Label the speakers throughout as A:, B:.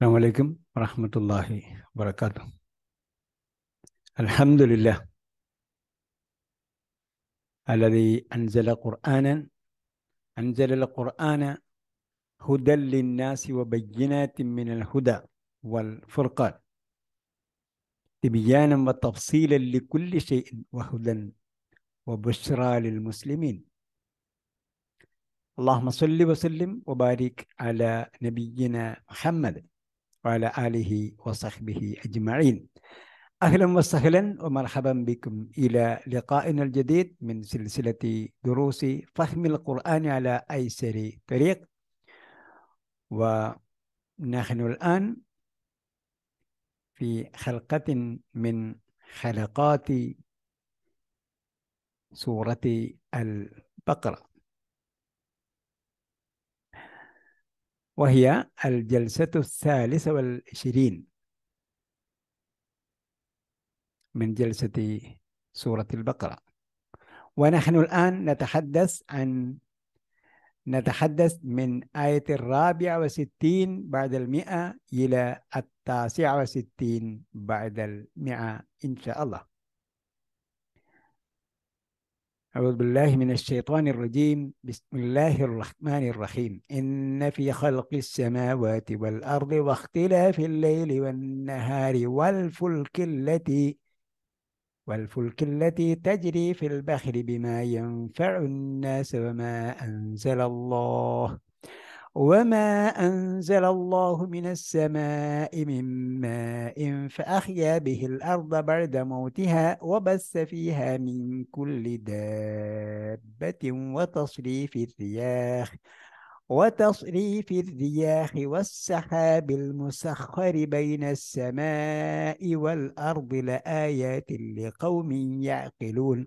A: السلام عليكم ورحمة الله وبركاته الحمد لله الذي أنزل قرآنا أنزل القرآن هدى للناس وبينات من الهدى والفرقان تبيانا وتفصيلا لكل شيء وهدى وبشرى للمسلمين اللهم صل وسلم وبارك على نبينا محمد وعلى آله وصحبه أجمعين أهلا وسهلا ومرحبا بكم إلى لقائنا الجديد من سلسلة دروس فهم القرآن على أيسر طريق ونحن الآن في حلقة من حلقات سورة البقرة وهي الجلسة الثالثة والعشرين من جلسة سورة البقرة ونحن الآن نتحدث عن نتحدث من آية الرابعة وستين بعد المئة إلى التاسعة وستين بعد المئة إن شاء الله أعوذ بالله من الشيطان الرجيم بسم الله الرحمن الرحيم إن في خلق السماوات والأرض واختلاف الليل والنهار والفلك التي والفلك التي تجري في البحر بما ينفع الناس وما أنزل الله وما أنزل الله من السماء من ماء فأحيا به الأرض بعد موتها وبث فيها من كل دابة وتصريف الرياح وتصريف الرياح والسحاب المسخر بين السماء والأرض لآيات لقوم يعقلون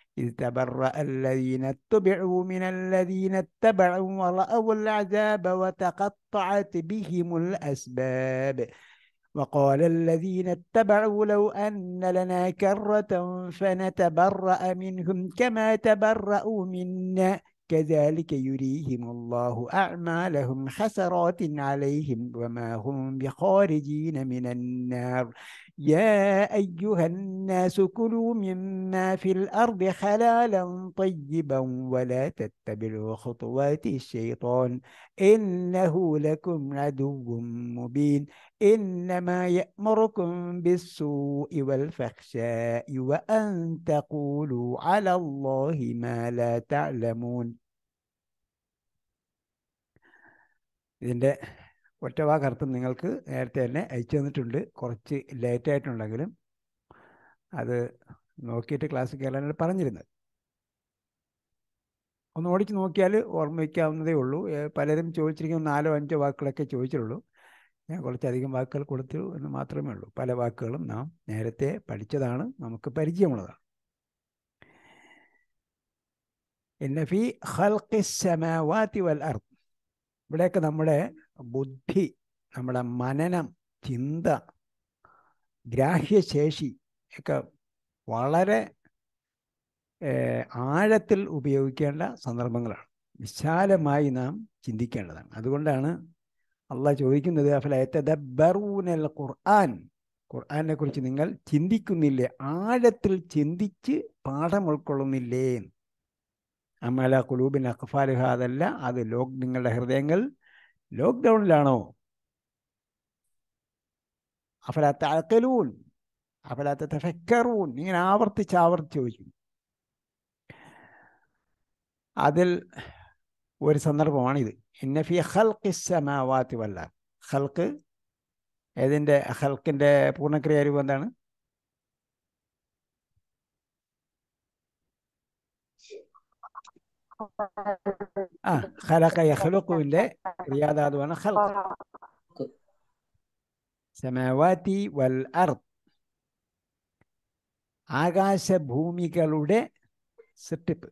A: إذ تبرأ الذين اتبعوا من الذين اتبعوا ورأوا العذاب وتقطعت بهم الأسباب وقال الذين اتبعوا لو أن لنا كرة فنتبرأ منهم كما تبرأوا منا كذلك يريهم الله أعمالهم حسرات عليهم وما هم بخارجين من النار يا أيها الناس كلوا مما في الأرض حلالا طيبا ولا تتبعوا خطوات الشيطان إنه لكم عدو مبين إنما يأمركم بالسوء والفحشاء وأن تقولوا على الله ما لا تعلمون ഒറ്റവാക്കർത്ഥം നിങ്ങൾക്ക് നേരത്തെ തന്നെ അയച്ചു തന്നിട്ടുണ്ട് കുറച്ച് ലേറ്റായിട്ടുണ്ടെങ്കിലും അത് നോക്കിയിട്ട് ക്ലാസ് കയറാനാണ് പറഞ്ഞിരുന്നത് ഒന്ന് ഓടിച്ച് നോക്കിയാൽ ഓർമ്മിക്കാവുന്നതേ ഉള്ളൂ പലരും ചോദിച്ചിരിക്കുന്ന നാലോ അഞ്ചോ വാക്കുകളൊക്കെ ചോദിച്ചിട്ടുള്ളൂ ഞാൻ കുറച്ചധികം വാക്കുകൾ കൊടുത്തു എന്ന് മാത്രമേ ഉള്ളൂ പല വാക്കുകളും നാം നേരത്തെ പഠിച്ചതാണ് നമുക്ക് പരിചയമുള്ളതാണ് എന്ന ഹൽക്കി സമാവാത്തി വൽ അർത്ത് ഇവിടെയൊക്കെ നമ്മുടെ ബുദ്ധി നമ്മുടെ മനനം ചിന്ത ഗ്രാഹ്യശേഷി ഒക്കെ വളരെ ആഴത്തിൽ ഉപയോഗിക്കേണ്ട സന്ദർഭങ്ങളാണ് വിശാലമായി നാം ചിന്തിക്കേണ്ടതാണ് അതുകൊണ്ടാണ് അള്ളാഹ് ചോദിക്കുന്നത് അഫലൂനൽ ഖുർആൻ ഖുർആാനെ കുറിച്ച് നിങ്ങൾ ചിന്തിക്കുന്നില്ലേ ആഴത്തിൽ ചിന്തിച്ച് പാഠം ഉൾക്കൊള്ളുന്നില്ലേ അമല കുലൂബിൻ അഖ്ഫാലുഹ അതല്ല അത് ലോക് നിങ്ങളുടെ ഹൃദയങ്ങൾ ലോക്ക്ഡൗണിലാണോ അഫലാത്ത അക്കലൂൻ അഫലാത്ത തഫക്കറൂൻ ഇങ്ങനെ ആവർത്തിച്ച് ആവർത്തിച്ച് ചോദിക്കും അതിൽ ഒരു സന്ദർഭമാണിത് ഇന്നഫി ഹൽക്ക് സമാവാത്തി വല്ല ഹൽക്ക് ഏതിൻ്റെ ഹൽക്കിൻ്റെ പൂർണ്ണക്രിയാരൂപം എന്താണ് آه خلق يخلقه رياضة عدوان خلق സമാവാതി വൽ ആകാശ ഭൂമികളുടെ സൃഷ്ടിപ്പ്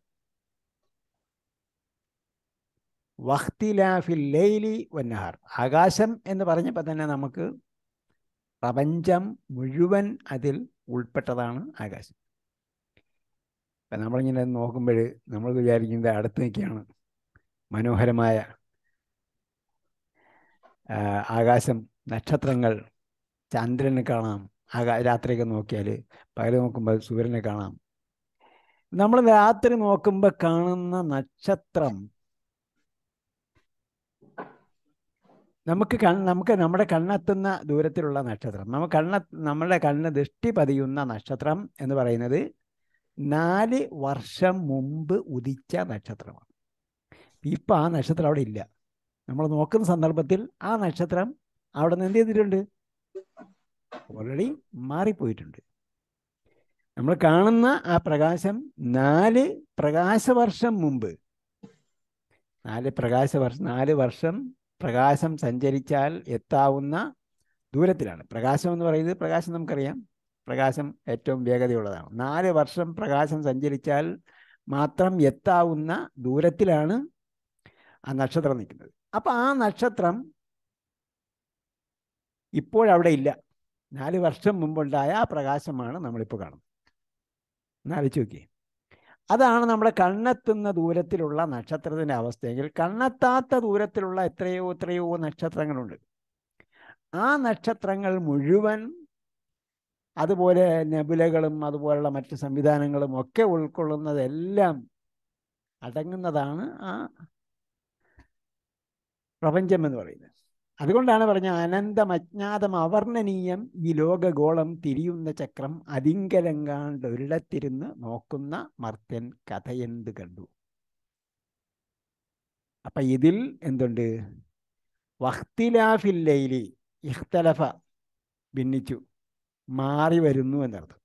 A: വഖ്തിലാഫിൽ ലൈലി വന്നഹാർ ആകാശം എന്ന് പറഞ്ഞപ്പോൾ തന്നെ നമുക്ക് പ്രപഞ്ചം മുഴുവൻ അതിൽ ഉൾപ്പെട്ടതാണ് ആകാശം നമ്മളിങ്ങനെ നോക്കുമ്പോൾ നമ്മൾ വിചാരിക്കുന്നത് അടുത്ത് നിൽക്കുകയാണ് മനോഹരമായ ആകാശം നക്ഷത്രങ്ങൾ ചന്ദ്രനെ കാണാം ആകാ രാത്രിയൊക്കെ നോക്കിയാൽ പകൽ നോക്കുമ്പോൾ സൂര്യനെ കാണാം നമ്മൾ രാത്രി നോക്കുമ്പോൾ കാണുന്ന നക്ഷത്രം നമുക്ക് കൺ നമുക്ക് നമ്മുടെ കണ്ണെത്തുന്ന ദൂരത്തിലുള്ള നക്ഷത്രം നമുക്ക് കണ്ണ നമ്മുടെ കണ്ണ് ദൃഷ്ടി പതിയുന്ന നക്ഷത്രം എന്ന് പറയുന്നത് നാല് വർഷം മുമ്പ് ഉദിച്ച നക്ഷത്രമാണ് ഇപ്പം ആ നക്ഷത്രം അവിടെ ഇല്ല നമ്മൾ നോക്കുന്ന സന്ദർഭത്തിൽ ആ നക്ഷത്രം അവിടെ നിന്ന് എന്ത് ചെയ്തിട്ടുണ്ട് ഓൾറെഡി മാറിപ്പോയിട്ടുണ്ട് നമ്മൾ കാണുന്ന ആ പ്രകാശം നാല് പ്രകാശവർഷം മുമ്പ് നാല് പ്രകാശവർഷം നാല് വർഷം പ്രകാശം സഞ്ചരിച്ചാൽ എത്താവുന്ന ദൂരത്തിലാണ് പ്രകാശം എന്ന് പറയുന്നത് പ്രകാശം നമുക്കറിയാം പ്രകാശം ഏറ്റവും വേഗതയുള്ളതാണ് നാല് വർഷം പ്രകാശം സഞ്ചരിച്ചാൽ മാത്രം എത്താവുന്ന ദൂരത്തിലാണ് ആ നക്ഷത്രം നിൽക്കുന്നത് അപ്പം ആ നക്ഷത്രം ഇപ്പോഴവിടെ ഇല്ല നാല് വർഷം മുമ്പുണ്ടായ ആ പ്രകാശമാണ് നമ്മളിപ്പോൾ കാണുന്നത് എന്നാലോചിച്ച് നോക്കിയേ അതാണ് നമ്മുടെ കണ്ണെത്തുന്ന ദൂരത്തിലുള്ള നക്ഷത്രത്തിൻ്റെ അവസ്ഥയെങ്കിൽ കണ്ണെത്താത്ത ദൂരത്തിലുള്ള എത്രയോ എത്രയോ നക്ഷത്രങ്ങളുണ്ട് ആ നക്ഷത്രങ്ങൾ മുഴുവൻ അതുപോലെ നെബുലകളും അതുപോലുള്ള മറ്റ് സംവിധാനങ്ങളും ഒക്കെ ഉൾക്കൊള്ളുന്നതെല്ലാം അടങ്ങുന്നതാണ് ആ പ്രപഞ്ചം എന്ന് പറയുന്നത് അതുകൊണ്ടാണ് പറഞ്ഞ അനന്തം അജ്ഞാതം അവർണ്ണനീയം ഈ ലോകഗോളം തിരിയുന്ന ചക്രം കാണ്ട് ഒരിടത്തിരുന്ന് നോക്കുന്ന മർത്യൻ കഥയെന്ത് കണ്ടു അപ്പം ഇതിൽ എന്തുണ്ട് വഹ്തിലാഫില്ലയിലി ഇഖ്തലഫ ഭിന്നിച്ചു മാറി വരുന്നു എന്നർത്ഥം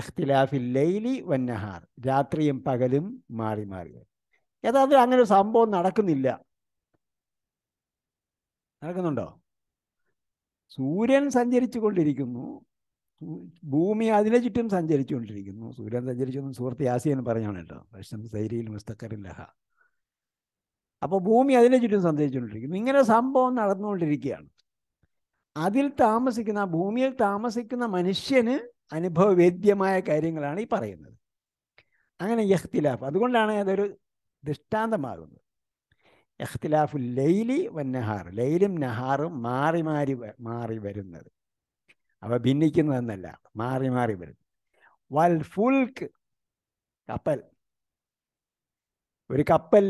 A: എഖ്തിലാഫിൽ ലൈലി വന്നഹാർ രാത്രിയും പകലും മാറി മാറി വരും യഥാർത്ഥത്തിൽ അങ്ങനെ ഒരു സംഭവം നടക്കുന്നില്ല നടക്കുന്നുണ്ടോ സൂര്യൻ സഞ്ചരിച്ചു കൊണ്ടിരിക്കുന്നു ഭൂമി അതിനെ ചുറ്റും സഞ്ചരിച്ചുകൊണ്ടിരിക്കുന്നു സൂര്യൻ സഞ്ചരിച്ചൊന്നും സുഹൃത്ത് യാസിയൻ പറഞ്ഞാണ് കേട്ടോ പ്രശ്നം സൈരിയിൽ ലഹ അപ്പോൾ ഭൂമി അതിനെ ചുറ്റും സഞ്ചരിച്ചുകൊണ്ടിരിക്കുന്നു ഇങ്ങനെ സംഭവം നടന്നുകൊണ്ടിരിക്കുകയാണ് അതിൽ താമസിക്കുന്ന ഭൂമിയിൽ താമസിക്കുന്ന മനുഷ്യന് അനുഭവവേദ്യമായ കാര്യങ്ങളാണ് ഈ പറയുന്നത് അങ്ങനെ യഹ്തിലാഫ് അതുകൊണ്ടാണ് അതൊരു ദൃഷ്ടാന്തമാകുന്നത് യഹ്തിലാഫു ലൈലി വന്നഹാർ ലൈലും നഹാറും മാറി മാറി മാറി വരുന്നത് അവ ഭിന്നിക്കുന്നതെന്നല്ല മാറി മാറി വരുന്നത് വൽ ഫുൽക്ക് കപ്പൽ ഒരു കപ്പൽ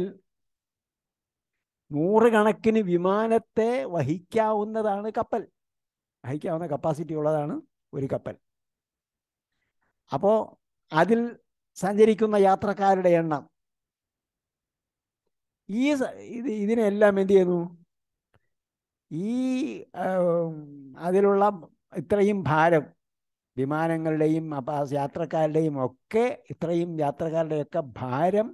A: നൂറുകണക്കിന് വിമാനത്തെ വഹിക്കാവുന്നതാണ് കപ്പൽ വഹിക്കാവുന്ന കപ്പാസിറ്റി ഉള്ളതാണ് ഒരു കപ്പൽ അപ്പോൾ അതിൽ സഞ്ചരിക്കുന്ന യാത്രക്കാരുടെ എണ്ണം ഈ ഇത് ഇതിനെല്ലാം എന്ത് ചെയ്യുന്നു ഈ അതിലുള്ള ഇത്രയും ഭാരം വിമാനങ്ങളുടെയും യാത്രക്കാരുടെയും ഒക്കെ ഇത്രയും യാത്രക്കാരുടെയൊക്കെ ഭാരം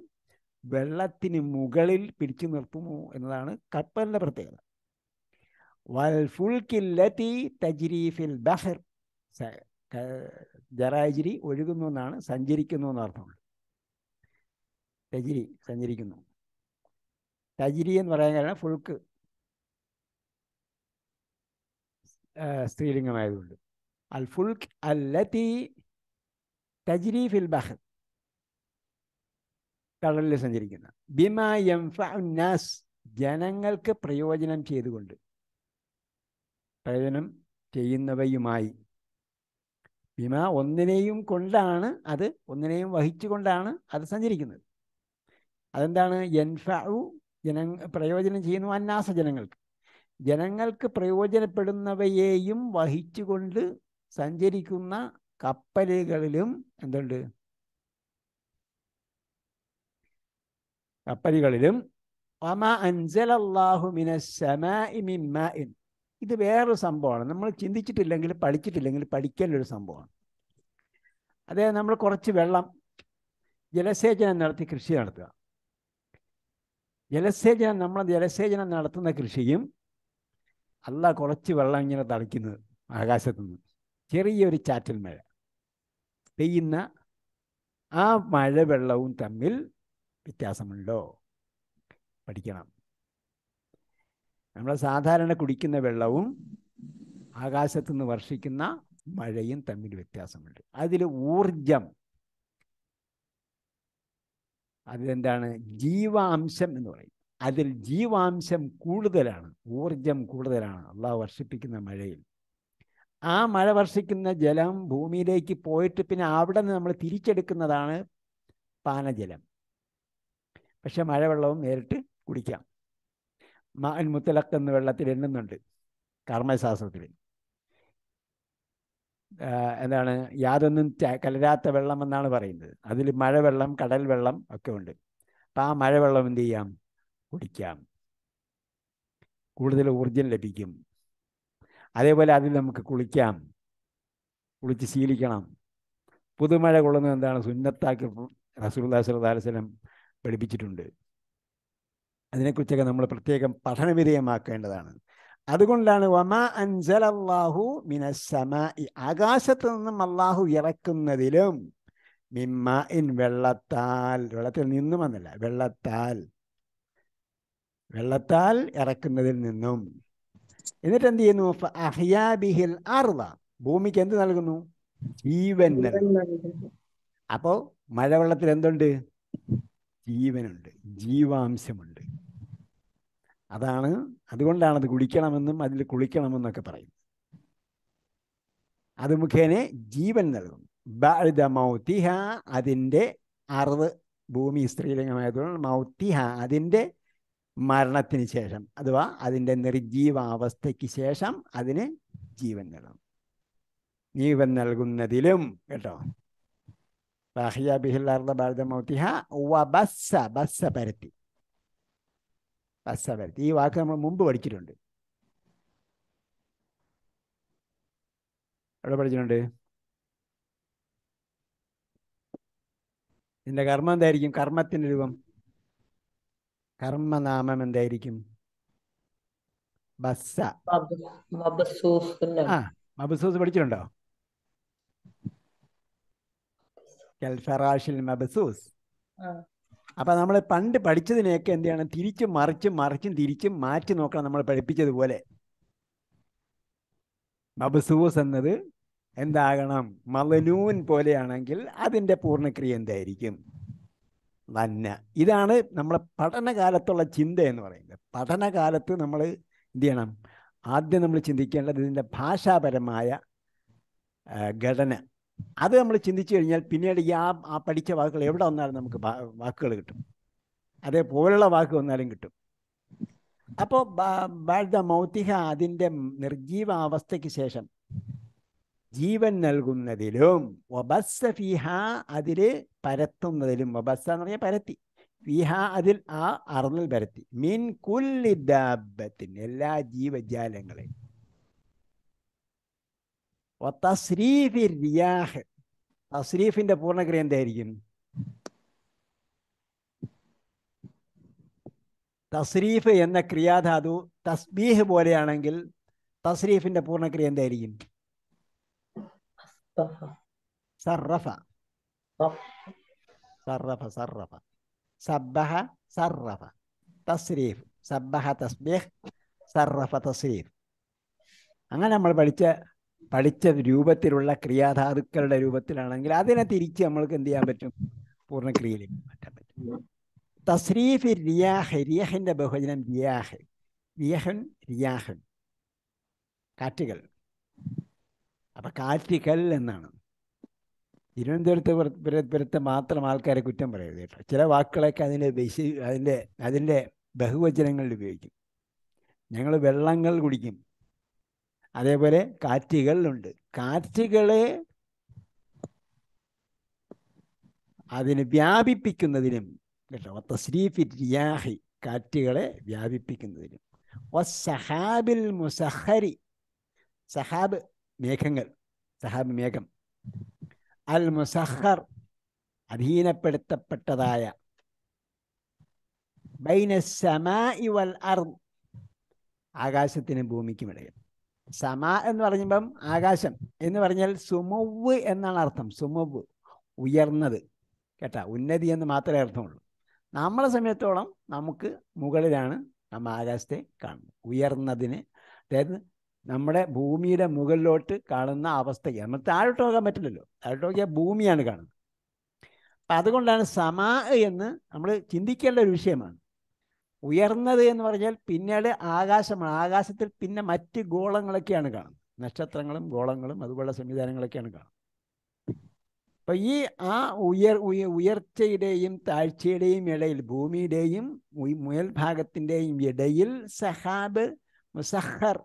A: വെള്ളത്തിന് മുകളിൽ പിടിച്ചു നിർത്തുന്നു എന്നതാണ് കപ്പലിൻ്റെ പ്രത്യേകത വൽഫുൽക്കില്ലത്തി തജ്രീഫിൽ ബഹർ ജറാജിരി ഒഴുകുന്നു എന്നാണ് സഞ്ചരിക്കുന്നു എന്നർത്ഥം തജിരി സഞ്ചരിക്കുന്നു തജിരി എന്ന് പറയാൻ കാരണം ഫുൾക്ക് സ്ത്രീലിംഗമായതുകൊണ്ട് അൽ ഫുൾക്ക് അല്ലത്തി തജിരി ഫിൽ ബഹർ കടലിൽ സഞ്ചരിക്കുന്ന ബിമ എം ജനങ്ങൾക്ക് പ്രയോജനം ചെയ്തുകൊണ്ട് പ്രയോജനം ചെയ്യുന്നവയുമായി ഭീമ ഒന്നിനെയും കൊണ്ടാണ് അത് ഒന്നിനെയും വഹിച്ചുകൊണ്ടാണ് അത് സഞ്ചരിക്കുന്നത് അതെന്താണ് എൻഫു ജന പ്രയോജനം ചെയ്യുന്നു അന്നാസ ജനങ്ങൾക്ക് ജനങ്ങൾക്ക് പ്രയോജനപ്പെടുന്നവയെയും വഹിച്ചുകൊണ്ട് സഞ്ചരിക്കുന്ന കപ്പലുകളിലും എന്തുണ്ട് കപ്പലുകളിലും അമ അൻസലല്ലാഹു ഇത് വേറൊരു സംഭവമാണ് നമ്മൾ ചിന്തിച്ചിട്ടില്ലെങ്കിൽ പഠിച്ചിട്ടില്ലെങ്കിൽ ഒരു സംഭവമാണ് അതായത് നമ്മൾ കുറച്ച് വെള്ളം ജലസേചനം നടത്തി കൃഷി നടത്തുക ജലസേചനം നമ്മൾ ജലസേചനം നടത്തുന്ന കൃഷിയും അല്ല കുറച്ച് വെള്ളം ഇങ്ങനെ തളിക്കുന്നത് ആകാശത്തു നിന്ന് ചെറിയൊരു ചാറ്റൽ മഴ പെയ്യുന്ന ആ മഴ വെള്ളവും തമ്മിൽ വ്യത്യാസമുണ്ടോ പഠിക്കണം നമ്മൾ സാധാരണ കുടിക്കുന്ന വെള്ളവും ആകാശത്തു നിന്ന് വർഷിക്കുന്ന മഴയും തമ്മിൽ വ്യത്യാസമുണ്ട് അതിൽ ഊർജം അതിലെന്താണ് ജീവാംശം എന്ന് പറയും അതിൽ ജീവാംശം കൂടുതലാണ് ഊർജം കൂടുതലാണ് അള്ളാഹ് വർഷിപ്പിക്കുന്ന മഴയിൽ ആ മഴ വർഷിക്കുന്ന ജലം ഭൂമിയിലേക്ക് പോയിട്ട് പിന്നെ അവിടെ നിന്ന് നമ്മൾ തിരിച്ചെടുക്കുന്നതാണ് പാനജലം പക്ഷെ മഴവെള്ളവും നേരിട്ട് കുടിക്കാം മാൻ മുത്തലക്ക് എന്ന വെള്ളത്തിൽ എണ്ണുന്നുണ്ട് കർമ്മശാസ്ത്രത്തിൽ എന്താണ് യാതൊന്നും കലരാത്ത വെള്ളം എന്നാണ് പറയുന്നത് അതിൽ മഴവെള്ളം കടൽ വെള്ളം ഒക്കെ ഉണ്ട് അപ്പം ആ മഴവെള്ളം എന്ത് ചെയ്യാം കുടിക്കാം കൂടുതൽ ഊർജം ലഭിക്കും അതേപോലെ അതിൽ നമുക്ക് കുളിക്കാം കുളിച്ച് ശീലിക്കണം പുതുമഴ കൊള്ളുന്നത് എന്താണ് സുന്നത്താക്കി റസൂൽ അലൈഹി സ്വലം പഠിപ്പിച്ചിട്ടുണ്ട് അതിനെക്കുറിച്ചൊക്കെ നമ്മൾ പ്രത്യേകം പഠനവിധേയമാക്കേണ്ടതാണ് അതുകൊണ്ടാണ് വമ അൻസലല്ലാഹു മിനസമ ആകാശത്ത് നിന്നും അള്ളാഹു ഇറക്കുന്നതിലും മിമ്മ ഇൻ വെള്ളത്താൽ വെള്ളത്തിൽ നിന്നും എന്നല്ല വെള്ളത്താൽ വെള്ളത്താൽ ഇറക്കുന്നതിൽ നിന്നും എന്നിട്ട് എന്ത് ചെയ്യുന്നു അഹിയാബിഹിൽ അർവ ഭൂമിക്ക് എന്ത് നൽകുന്നു ജീവൻ അപ്പോ മഴവെള്ളത്തിൽ എന്തുണ്ട് ജീവനുണ്ട് ജീവാംശമുണ്ട് അതാണ് അതുകൊണ്ടാണ് അത് കുടിക്കണമെന്നും അതിൽ കുളിക്കണമെന്നൊക്കെ പറയുന്നത് അത് മുഖേന ജീവൻ നൽകും ബാരിത മൗത്തിഹ അതിൻ്റെ അറിവ് ഭൂമി സ്ത്രീലിംഗമായതുകൊണ്ട് മൗത്തിഹ അതിൻ്റെ മരണത്തിന് ശേഷം അഥവാ അതിൻ്റെ നിർജീവാവസ്ഥയ്ക്ക് ശേഷം അതിന് ജീവൻ നൽകും ജീവൻ നൽകുന്നതിലും കേട്ടോ ബാഹിയ ബിഹിൽ അർദ്ധ ഭാരത മൗത്തിഹ വ ബസ്സ ബസ്സ പരത്തി അസമരത്ത് ഈ വാക്ക് നമ്മൾ മുമ്പ് പഠിച്ചിട്ടുണ്ട് എവിടെ പഠിച്ചിട്ടുണ്ട് ഇതിന്റെ കർമ്മം എന്തായിരിക്കും കർമ്മത്തിന്റെ രൂപം കർമ്മനാമം എന്തായിരിക്കും ബസ്സ ആ മബസൂസ് പഠിച്ചിട്ടുണ്ടോ കൽഫറാഷിൽ മബസൂസ് അപ്പം നമ്മൾ പണ്ട് പഠിച്ചതിനെയൊക്കെ എന്ത് ചെയ്യണം തിരിച്ചും മറിച്ചും മറിച്ചും തിരിച്ചും മാറ്റി നോക്കണം നമ്മൾ പഠിപ്പിച്ചതുപോലെ മബസൂസ് എന്നത് എന്താകണം മലനൂൻ പോലെയാണെങ്കിൽ അതിൻ്റെ പൂർണ്ണക്രിയ എന്തായിരിക്കും വന്ന ഇതാണ് നമ്മൾ പഠനകാലത്തുള്ള ചിന്ത എന്ന് പറയുന്നത് പഠനകാലത്ത് നമ്മൾ എന്ത് ചെയ്യണം ആദ്യം നമ്മൾ ചിന്തിക്കേണ്ടത് ഇതിൻ്റെ ഭാഷാപരമായ ഘടന അത് നമ്മൾ ചിന്തിച്ചു കഴിഞ്ഞാൽ പിന്നീട് ഈ ആ ആ പഠിച്ച വാക്കുകൾ എവിടെ വന്നാലും നമുക്ക് വാക്കുകൾ കിട്ടും അതേപോലുള്ള വാക്ക് വന്നാലും കിട്ടും അപ്പോൾ ബാഴ്ദ മൗത്തിക അതിൻ്റെ നിർജീവാവസ്ഥയ്ക്ക് ശേഷം ജീവൻ നൽകുന്നതിലും ഒബസ്സ ഫിഹ അതിൽ പരത്തുന്നതിലും ഒബസ്സ എന്ന് പറഞ്ഞാൽ പരത്തി ഫിഹ അതിൽ ആ അറന്നിൽ പരത്തി മീൻ കുല്ലിദാബത്തിന് എല്ലാ ജീവജാലങ്ങളെയും തസ്രീഫി റിയാഹ് തസ്രീഫിന്റെ പൂർണ്ണക്രിയ എന്തായിരിക്കും തസ്രീഫ് എന്ന ക്രിയാധാതു തസ്ബീഹ് പോലെയാണെങ്കിൽ തസ്രീഫിന്റെ പൂർണ്ണക്രിയ എന്തായിരിക്കും തസ്രീഫ് തസ്ബീഹ് തസ്രീഫ് അങ്ങനെ നമ്മൾ പഠിച്ച പഠിച്ച രൂപത്തിലുള്ള ക്രിയാധാതുക്കളുടെ രൂപത്തിലാണെങ്കിൽ അതിനെ തിരിച്ച് നമ്മൾക്ക് എന്ത് ചെയ്യാൻ പറ്റും പൂർണ്ണക്രിയയിലേക്ക് മാറ്റാൻ പറ്റും തസ്രീഫി റിയാഹ് റിയഹിന്റെ ബഹുജനം റിയാഹ് റിയഹൻ റിയാഹൻ കാറ്റുകൾ അപ്പൊ കാറ്റുകൾ എന്നാണ് തിരുവനന്തപുരത്ത് പുരത്ത് മാത്രം ആൾക്കാരെ കുറ്റം പറയരുത് കേട്ടോ ചില വാക്കുകളൊക്കെ അതിൻ്റെ അതിൻ്റെ അതിൻ്റെ ബഹുവചനങ്ങളിൽ ഉപയോഗിക്കും ഞങ്ങൾ വെള്ളങ്ങൾ കുടിക്കും അതേപോലെ കാറ്റുകളുണ്ട് കാറ്റുകളെ അതിന് വ്യാപിപ്പിക്കുന്നതിനും കേട്ടോ തസ്രീഫി റിയാഹി കാറ്റുകളെ വ്യാപിപ്പിക്കുന്നതിനും സഹാബിൽ മുസഹരി സഹാബ് മേഘങ്ങൾ സഹാബ് മേഘം അൽ മുസഹർ അധീനപ്പെടുത്തപ്പെട്ടതായ ബൈന സമാ ഇവൽ അർ ആകാശത്തിനും ഇടയിൽ സമ എന്ന് പറയുമ്പം ആകാശം എന്ന് പറഞ്ഞാൽ സുമവ് എന്നാണ് അർത്ഥം സുമവ് ഉയർന്നത് കേട്ടാ ഉന്നതി എന്ന് മാത്രമേ അർത്ഥമുള്ളൂ നമ്മളെ സമയത്തോളം നമുക്ക് മുകളിലാണ് നമ്മൾ ആകാശത്തെ കാണുന്നത് ഉയർന്നതിന് അതായത് നമ്മുടെ ഭൂമിയുടെ മുകളിലോട്ട് കാണുന്ന അവസ്ഥയ്ക്ക് നമ്മൾ താഴോട്ട് നോക്കാൻ പറ്റില്ലല്ലോ താഴോട്ട് നോക്കിയാൽ ഭൂമിയാണ് കാണുന്നത് അപ്പം അതുകൊണ്ടാണ് സമ എന്ന് നമ്മൾ ചിന്തിക്കേണ്ട ഒരു വിഷയമാണ് ഉയർന്നത് എന്ന് പറഞ്ഞാൽ പിന്നീട് ആകാശമാണ് ആകാശത്തിൽ പിന്നെ മറ്റ് ഗോളങ്ങളൊക്കെയാണ് കാണുന്നത് നക്ഷത്രങ്ങളും ഗോളങ്ങളും അതുപോലെ സംവിധാനങ്ങളൊക്കെയാണ് കാണുന്നത് അപ്പൊ ഈ ആ ഉയർ ഉയർച്ചയുടെയും താഴ്ചയുടെയും ഇടയിൽ ഭൂമിയുടെയും മുയൽഭാഗത്തിൻ്റെയും ഇടയിൽ സഹാബ് മുസഹർ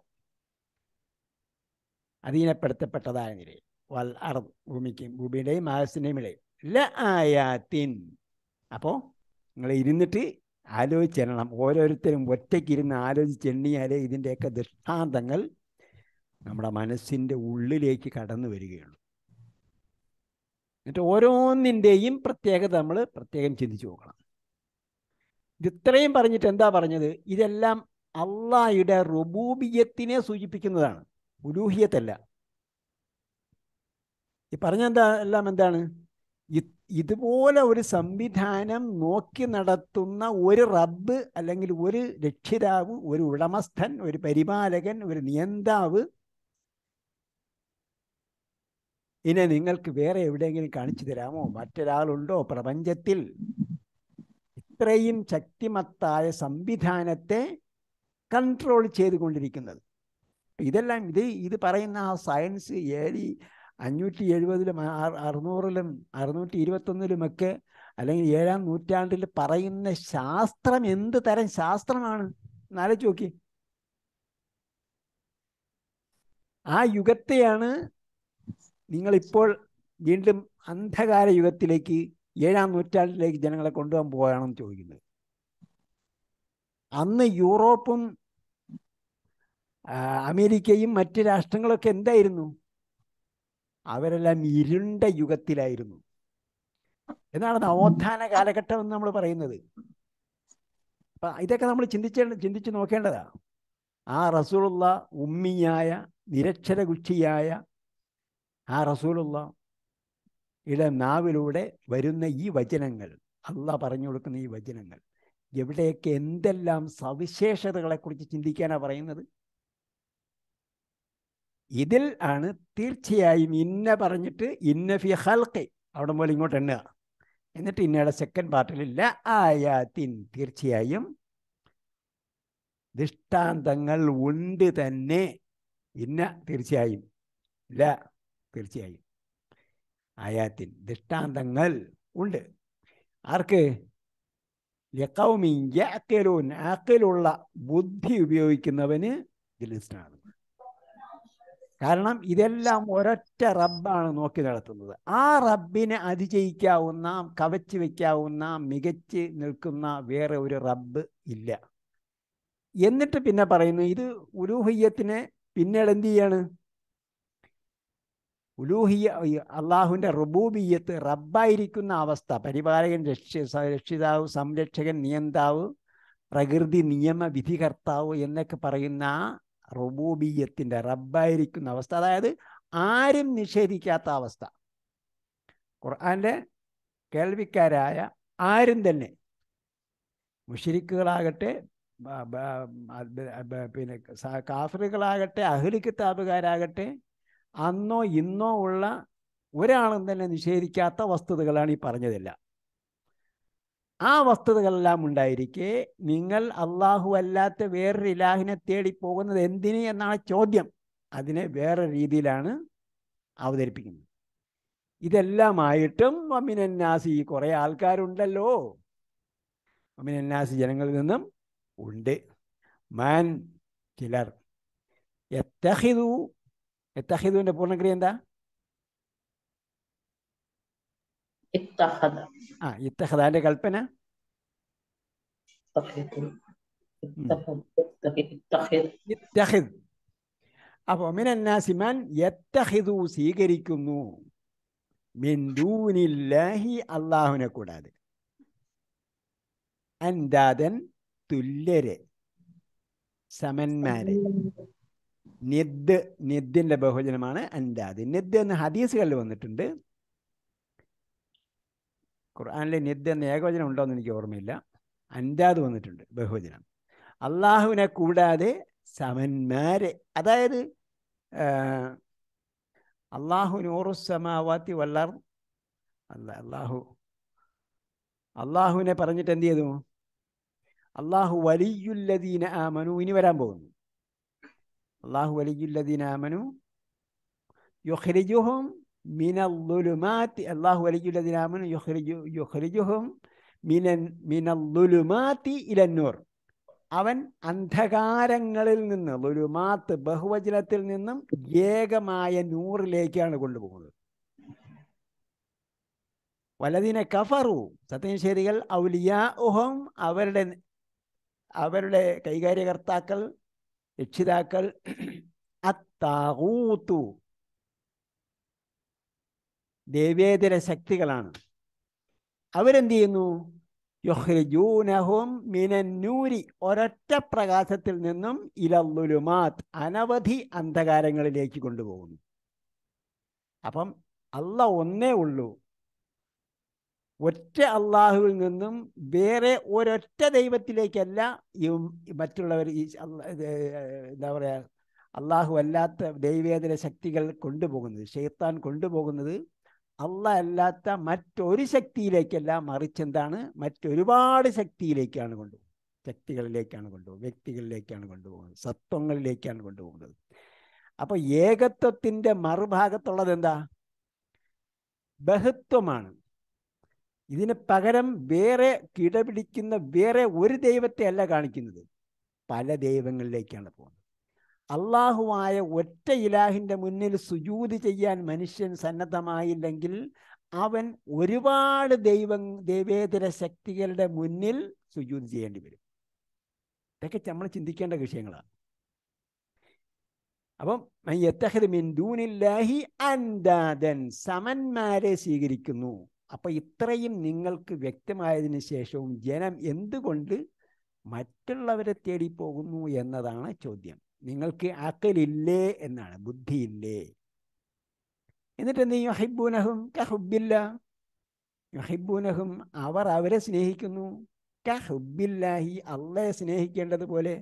A: അധീനപ്പെടുത്തപ്പെട്ടതായ നിലയിൽ വൽ അറു ഭൂമിക്കും ഭൂമിയുടെയും ആകാശത്തിൻ്റെയും ഇടയിൽ ല ആയാത്തിൻ അപ്പോൾ നിങ്ങൾ ഇരുന്നിട്ട് ആലോചിച്ചിരണം ഓരോരുത്തരും ഒറ്റയ്ക്കിരുന്ന് ആലോചിച്ചെണ്ണിയാലേ ഇതിൻ്റെയൊക്കെ ദൃഷ്ടാന്തങ്ങൾ നമ്മുടെ മനസ്സിൻ്റെ ഉള്ളിലേക്ക് കടന്നു വരികയുള്ളൂ എന്നിട്ട് ഓരോന്നിൻ്റെയും പ്രത്യേകത നമ്മൾ പ്രത്യേകം ചിന്തിച്ചു നോക്കണം ഇതിത്രയും പറഞ്ഞിട്ട് എന്താ പറഞ്ഞത് ഇതെല്ലാം അള്ളായുടെ റുബൂബിയത്തിനെ സൂചിപ്പിക്കുന്നതാണ് ഉലൂഹിയത്തല്ല ഈ പറഞ്ഞ എന്താ എല്ലാം എന്താണ് ഇതുപോലെ ഒരു സംവിധാനം നോക്കി നടത്തുന്ന ഒരു റബ്ബ് അല്ലെങ്കിൽ ഒരു രക്ഷിതാവ് ഒരു ഉടമസ്ഥൻ ഒരു പരിപാലകൻ ഒരു നിയന്താവ് ഇനി നിങ്ങൾക്ക് വേറെ എവിടെയെങ്കിലും കാണിച്ചു തരാമോ മറ്റൊരാളുണ്ടോ പ്രപഞ്ചത്തിൽ ഇത്രയും ശക്തിമത്തായ സംവിധാനത്തെ കൺട്രോൾ ചെയ്തുകൊണ്ടിരിക്കുന്നത് ഇതെല്ലാം ഇത് ഇത് പറയുന്ന ആ സയൻസ് ഏരി അഞ്ഞൂറ്റി എഴുപതിലും അറുന്നൂറിലും അറുന്നൂറ്റി ഇരുപത്തൊന്നിലുമൊക്കെ അല്ലെങ്കിൽ ഏഴാം നൂറ്റാണ്ടിൽ പറയുന്ന ശാസ്ത്രം എന്ത് തരം ശാസ്ത്രമാണ് എന്നാലോചിച്ച് നോക്കി ആ യുഗത്തെയാണ് നിങ്ങളിപ്പോൾ വീണ്ടും അന്ധകാര യുഗത്തിലേക്ക് ഏഴാം നൂറ്റാണ്ടിലേക്ക് ജനങ്ങളെ കൊണ്ടുപോകാൻ പോവുകയാണെന്ന് ചോദിക്കുന്നത് അന്ന് യൂറോപ്പും അമേരിക്കയും മറ്റ് രാഷ്ട്രങ്ങളൊക്കെ എന്തായിരുന്നു അവരെല്ലാം ഇരുണ്ട യുഗത്തിലായിരുന്നു എന്നാണ് നവോത്ഥാന കാലഘട്ടം എന്ന് നമ്മൾ പറയുന്നത് അപ്പൊ ഇതൊക്കെ നമ്മൾ ചിന്തിച്ച ചിന്തിച്ചു നോക്കേണ്ടതാ ആ റസൂലുള്ള ഉമ്മിയായ നിരക്ഷരഗുച്ഛിയായ ആ റസൂലുള്ള ഇട നാവിലൂടെ വരുന്ന ഈ വചനങ്ങൾ അല്ല പറഞ്ഞു കൊടുക്കുന്ന ഈ വചനങ്ങൾ എവിടെയൊക്കെ എന്തെല്ലാം സവിശേഷതകളെക്കുറിച്ച് ചിന്തിക്കാനാണ് പറയുന്നത് ഇതിൽ ആണ് തീർച്ചയായും ഇന്ന പറഞ്ഞിട്ട് ഇന്ന ഫി ഹൽക്കെ അവിടെ പോലെ ഇങ്ങോട്ട് എണ്ണുക എന്നിട്ട് ഇന്നയുടെ സെക്കൻഡ് പാർട്ടിലില്ല ആയാത്തിൻ തീർച്ചയായും ദൃഷ്ടാന്തങ്ങൾ ഉണ്ട് തന്നെ ഇന്ന തീർച്ചയായും ഇല്ല തീർച്ചയായും ആയാത്തിൻ ദൃഷ്ടാന്തങ്ങൾ ഉണ്ട് ആർക്ക് ലക്കൗമിൻ ആക്കലുള്ള ബുദ്ധി ഉപയോഗിക്കുന്നവന് ദിലിസ്റ്റാണ് കാരണം ഇതെല്ലാം ഒരൊറ്റ റബ്ബാണ് നോക്കി നടത്തുന്നത് ആ റബ്ബിനെ അതിജയിക്കാവുന്ന കവച്ച് വയ്ക്കാവുന്ന മികച്ച് നിൽക്കുന്ന വേറെ ഒരു റബ്ബ് ഇല്ല എന്നിട്ട് പിന്നെ പറയുന്നു ഇത് ഉലൂഹയ്യത്തിനെ പിന്നീട് എന്ത് ചെയ്യാണ് ഉലൂഹിയ അള്ളാഹുവിന്റെ റുബൂബിയത്ത് റബ്ബായിരിക്കുന്ന അവസ്ഥ പരിപാലകൻ രക്ഷ രക്ഷിതാവ് സംരക്ഷകൻ നിയന്താവ് പ്രകൃതി നിയമ വിധികർത്താവ് എന്നൊക്കെ പറയുന്ന റബൂബിയത്തിന്റെ റബ്ബായിരിക്കുന്ന അവസ്ഥ അതായത് ആരും നിഷേധിക്കാത്ത അവസ്ഥ ഖുർആാൻ്റെ കേൾവിക്കാരായ ആരും തന്നെ മുഷിരിക്കുകളാകട്ടെ പിന്നെ കാഫറുകളാകട്ടെ അഹ്ലി കിതാബുകാരാകട്ടെ അന്നോ ഇന്നോ ഉള്ള ഒരാളും തന്നെ നിഷേധിക്കാത്ത വസ്തുതകളാണ് ഈ പറഞ്ഞതെല്ലാം ആ വസ്തുതകളെല്ലാം ഉണ്ടായിരിക്കെ നിങ്ങൾ അള്ളാഹു അല്ലാത്ത വേറൊരു ഇലാഹിനെ തേടി പോകുന്നത് എന്തിന് എന്നാണ് ചോദ്യം അതിനെ വേറെ രീതിയിലാണ് അവതരിപ്പിക്കുന്നത് ഇതെല്ലാമായിട്ടും അമിനന്നാസി കുറേ ആൾക്കാരുണ്ടല്ലോ അമിനന്നാസി ജനങ്ങളിൽ നിന്നും ഉണ്ട് മാൻ ചിലർ എത്തഹിതു എത്തഹിദുവിൻ്റെ പൂർണ്ണക്രിയ എന്താ ആ ഇത്തഹദാന്റെ കൽപ്പന അപ്പൊ യത്തഹിദു സ്വീകരിക്കുന്നു മിന്ദൂനില്ലാഹി കൂടാതെ അൻദാദൻ തുല്യരെ സമന്മാരെ നിദ് നിദിന്റെ ബഹുജനമാണ് അൻദാദ് നിദ് എന്ന് ഹദീസുകളിൽ വന്നിട്ടുണ്ട് ഖുർആാനിലെ നിദ്യ എന്ന ഏകവചനം ഉണ്ടോ എന്ന് എനിക്ക് ഓർമ്മയില്ല അൻഡാദ് വന്നിട്ടുണ്ട് ബഹുവചനം അള്ളാഹുവിനെ കൂടാതെ സമന്മാരെ അതായത് അള്ളാഹു നൂറു സമാവാത്തി വല്ലാർ അല്ല അള്ളാഹു അള്ളാഹുവിനെ പറഞ്ഞിട്ട് എന്ത് ചെയ്തു അള്ളാഹു വലിയുല്ലദീന ആമനു ഇനി വരാൻ പോകുന്നു അള്ളാഹു വലിയുല്ലദീന ആമനു യുഹരിജുഹും آمنوا يخرج يخرجهم من من الظلمات إلى ഇലന്നൂർ അവൻ അന്ധകാരങ്ങളിൽ നിന്ന് ലുലുമാത്ത് ബഹുവചനത്തിൽ നിന്നും ഏകമായ നൂറിലേക്കാണ് കൊണ്ടുപോകുന്നത് വലതിനെ കഫറു സത്യനിഷേധികൾ ഔലിയാ ഉഹം അവരുടെ അവരുടെ കൈകാര്യകർത്താക്കൾ രക്ഷിതാക്കൾ അത്താകൂത്തു ദേവേതര ശക്തികളാണ് അവരെന്ത് ചെയ്യുന്നു യുഹ്രിജൂനഹും മിനന്നൂരി ഒരൊറ്റ പ്രകാശത്തിൽ നിന്നും ഇലല്ലുലുമാത് അനവധി അന്ധകാരങ്ങളിലേക്ക് കൊണ്ടുപോകുന്നു അപ്പം അല്ല ഒന്നേ ഉള്ളൂ ഒറ്റ അള്ളാഹുവിൽ നിന്നും വേറെ ഒരൊറ്റ ദൈവത്തിലേക്കല്ല ഈ മറ്റുള്ളവർ ഈ എന്താ പറയുക അള്ളാഹു അല്ലാത്ത ദൈവേതര ശക്തികൾ കൊണ്ടുപോകുന്നത് ഷെയ്ത്താൻ കൊണ്ടുപോകുന്നത് അല്ല അല്ലാത്ത മറ്റൊരു ശക്തിയിലേക്കല്ല മറിച്ച് എന്താണ് മറ്റൊരുപാട് ശക്തിയിലേക്കാണ് കൊണ്ടുപോകുന്നത് ശക്തികളിലേക്കാണ് കൊണ്ടുപോകുന്നത് വ്യക്തികളിലേക്കാണ് കൊണ്ടുപോകുന്നത് സത്വങ്ങളിലേക്കാണ് കൊണ്ടുപോകുന്നത് അപ്പൊ ഏകത്വത്തിന്റെ മറുഭാഗത്തുള്ളത് എന്താ ബഹുത്വമാണ് ഇതിന് പകരം വേറെ കിടപിടിക്കുന്ന വേറെ ഒരു ദൈവത്തെ അല്ല കാണിക്കുന്നത് പല ദൈവങ്ങളിലേക്കാണ് പോകുന്നത് അള്ളാഹുവായ ഒറ്റ ഇലാഹിൻ്റെ മുന്നിൽ സുജൂത് ചെയ്യാൻ മനുഷ്യൻ സന്നദ്ധമായില്ലെങ്കിൽ അവൻ ഒരുപാട് ദൈവ ദൈവേതര ശക്തികളുടെ മുന്നിൽ സുജൂത് ചെയ്യേണ്ടി വരും ഇതൊക്കെ നമ്മൾ ചിന്തിക്കേണ്ട വിഷയങ്ങളാണ് അപ്പം സമന്മാരെ സ്വീകരിക്കുന്നു അപ്പൊ ഇത്രയും നിങ്ങൾക്ക് വ്യക്തമായതിന് ശേഷവും ജനം എന്തുകൊണ്ട് മറ്റുള്ളവരെ തേടിപ്പോകുന്നു എന്നതാണ് ചോദ്യം നിങ്ങൾക്ക് അക്കലില്ലേ എന്നാണ് ബുദ്ധിയില്ലേ എന്നിട്ട് എന്ത് ചെയ്യും കഹുബില്ല യുഹിബൂനഹും അവർ അവരെ സ്നേഹിക്കുന്നു കഹുബില്ലാഹി അള്ളയെ സ്നേഹിക്കേണ്ടതുപോലെ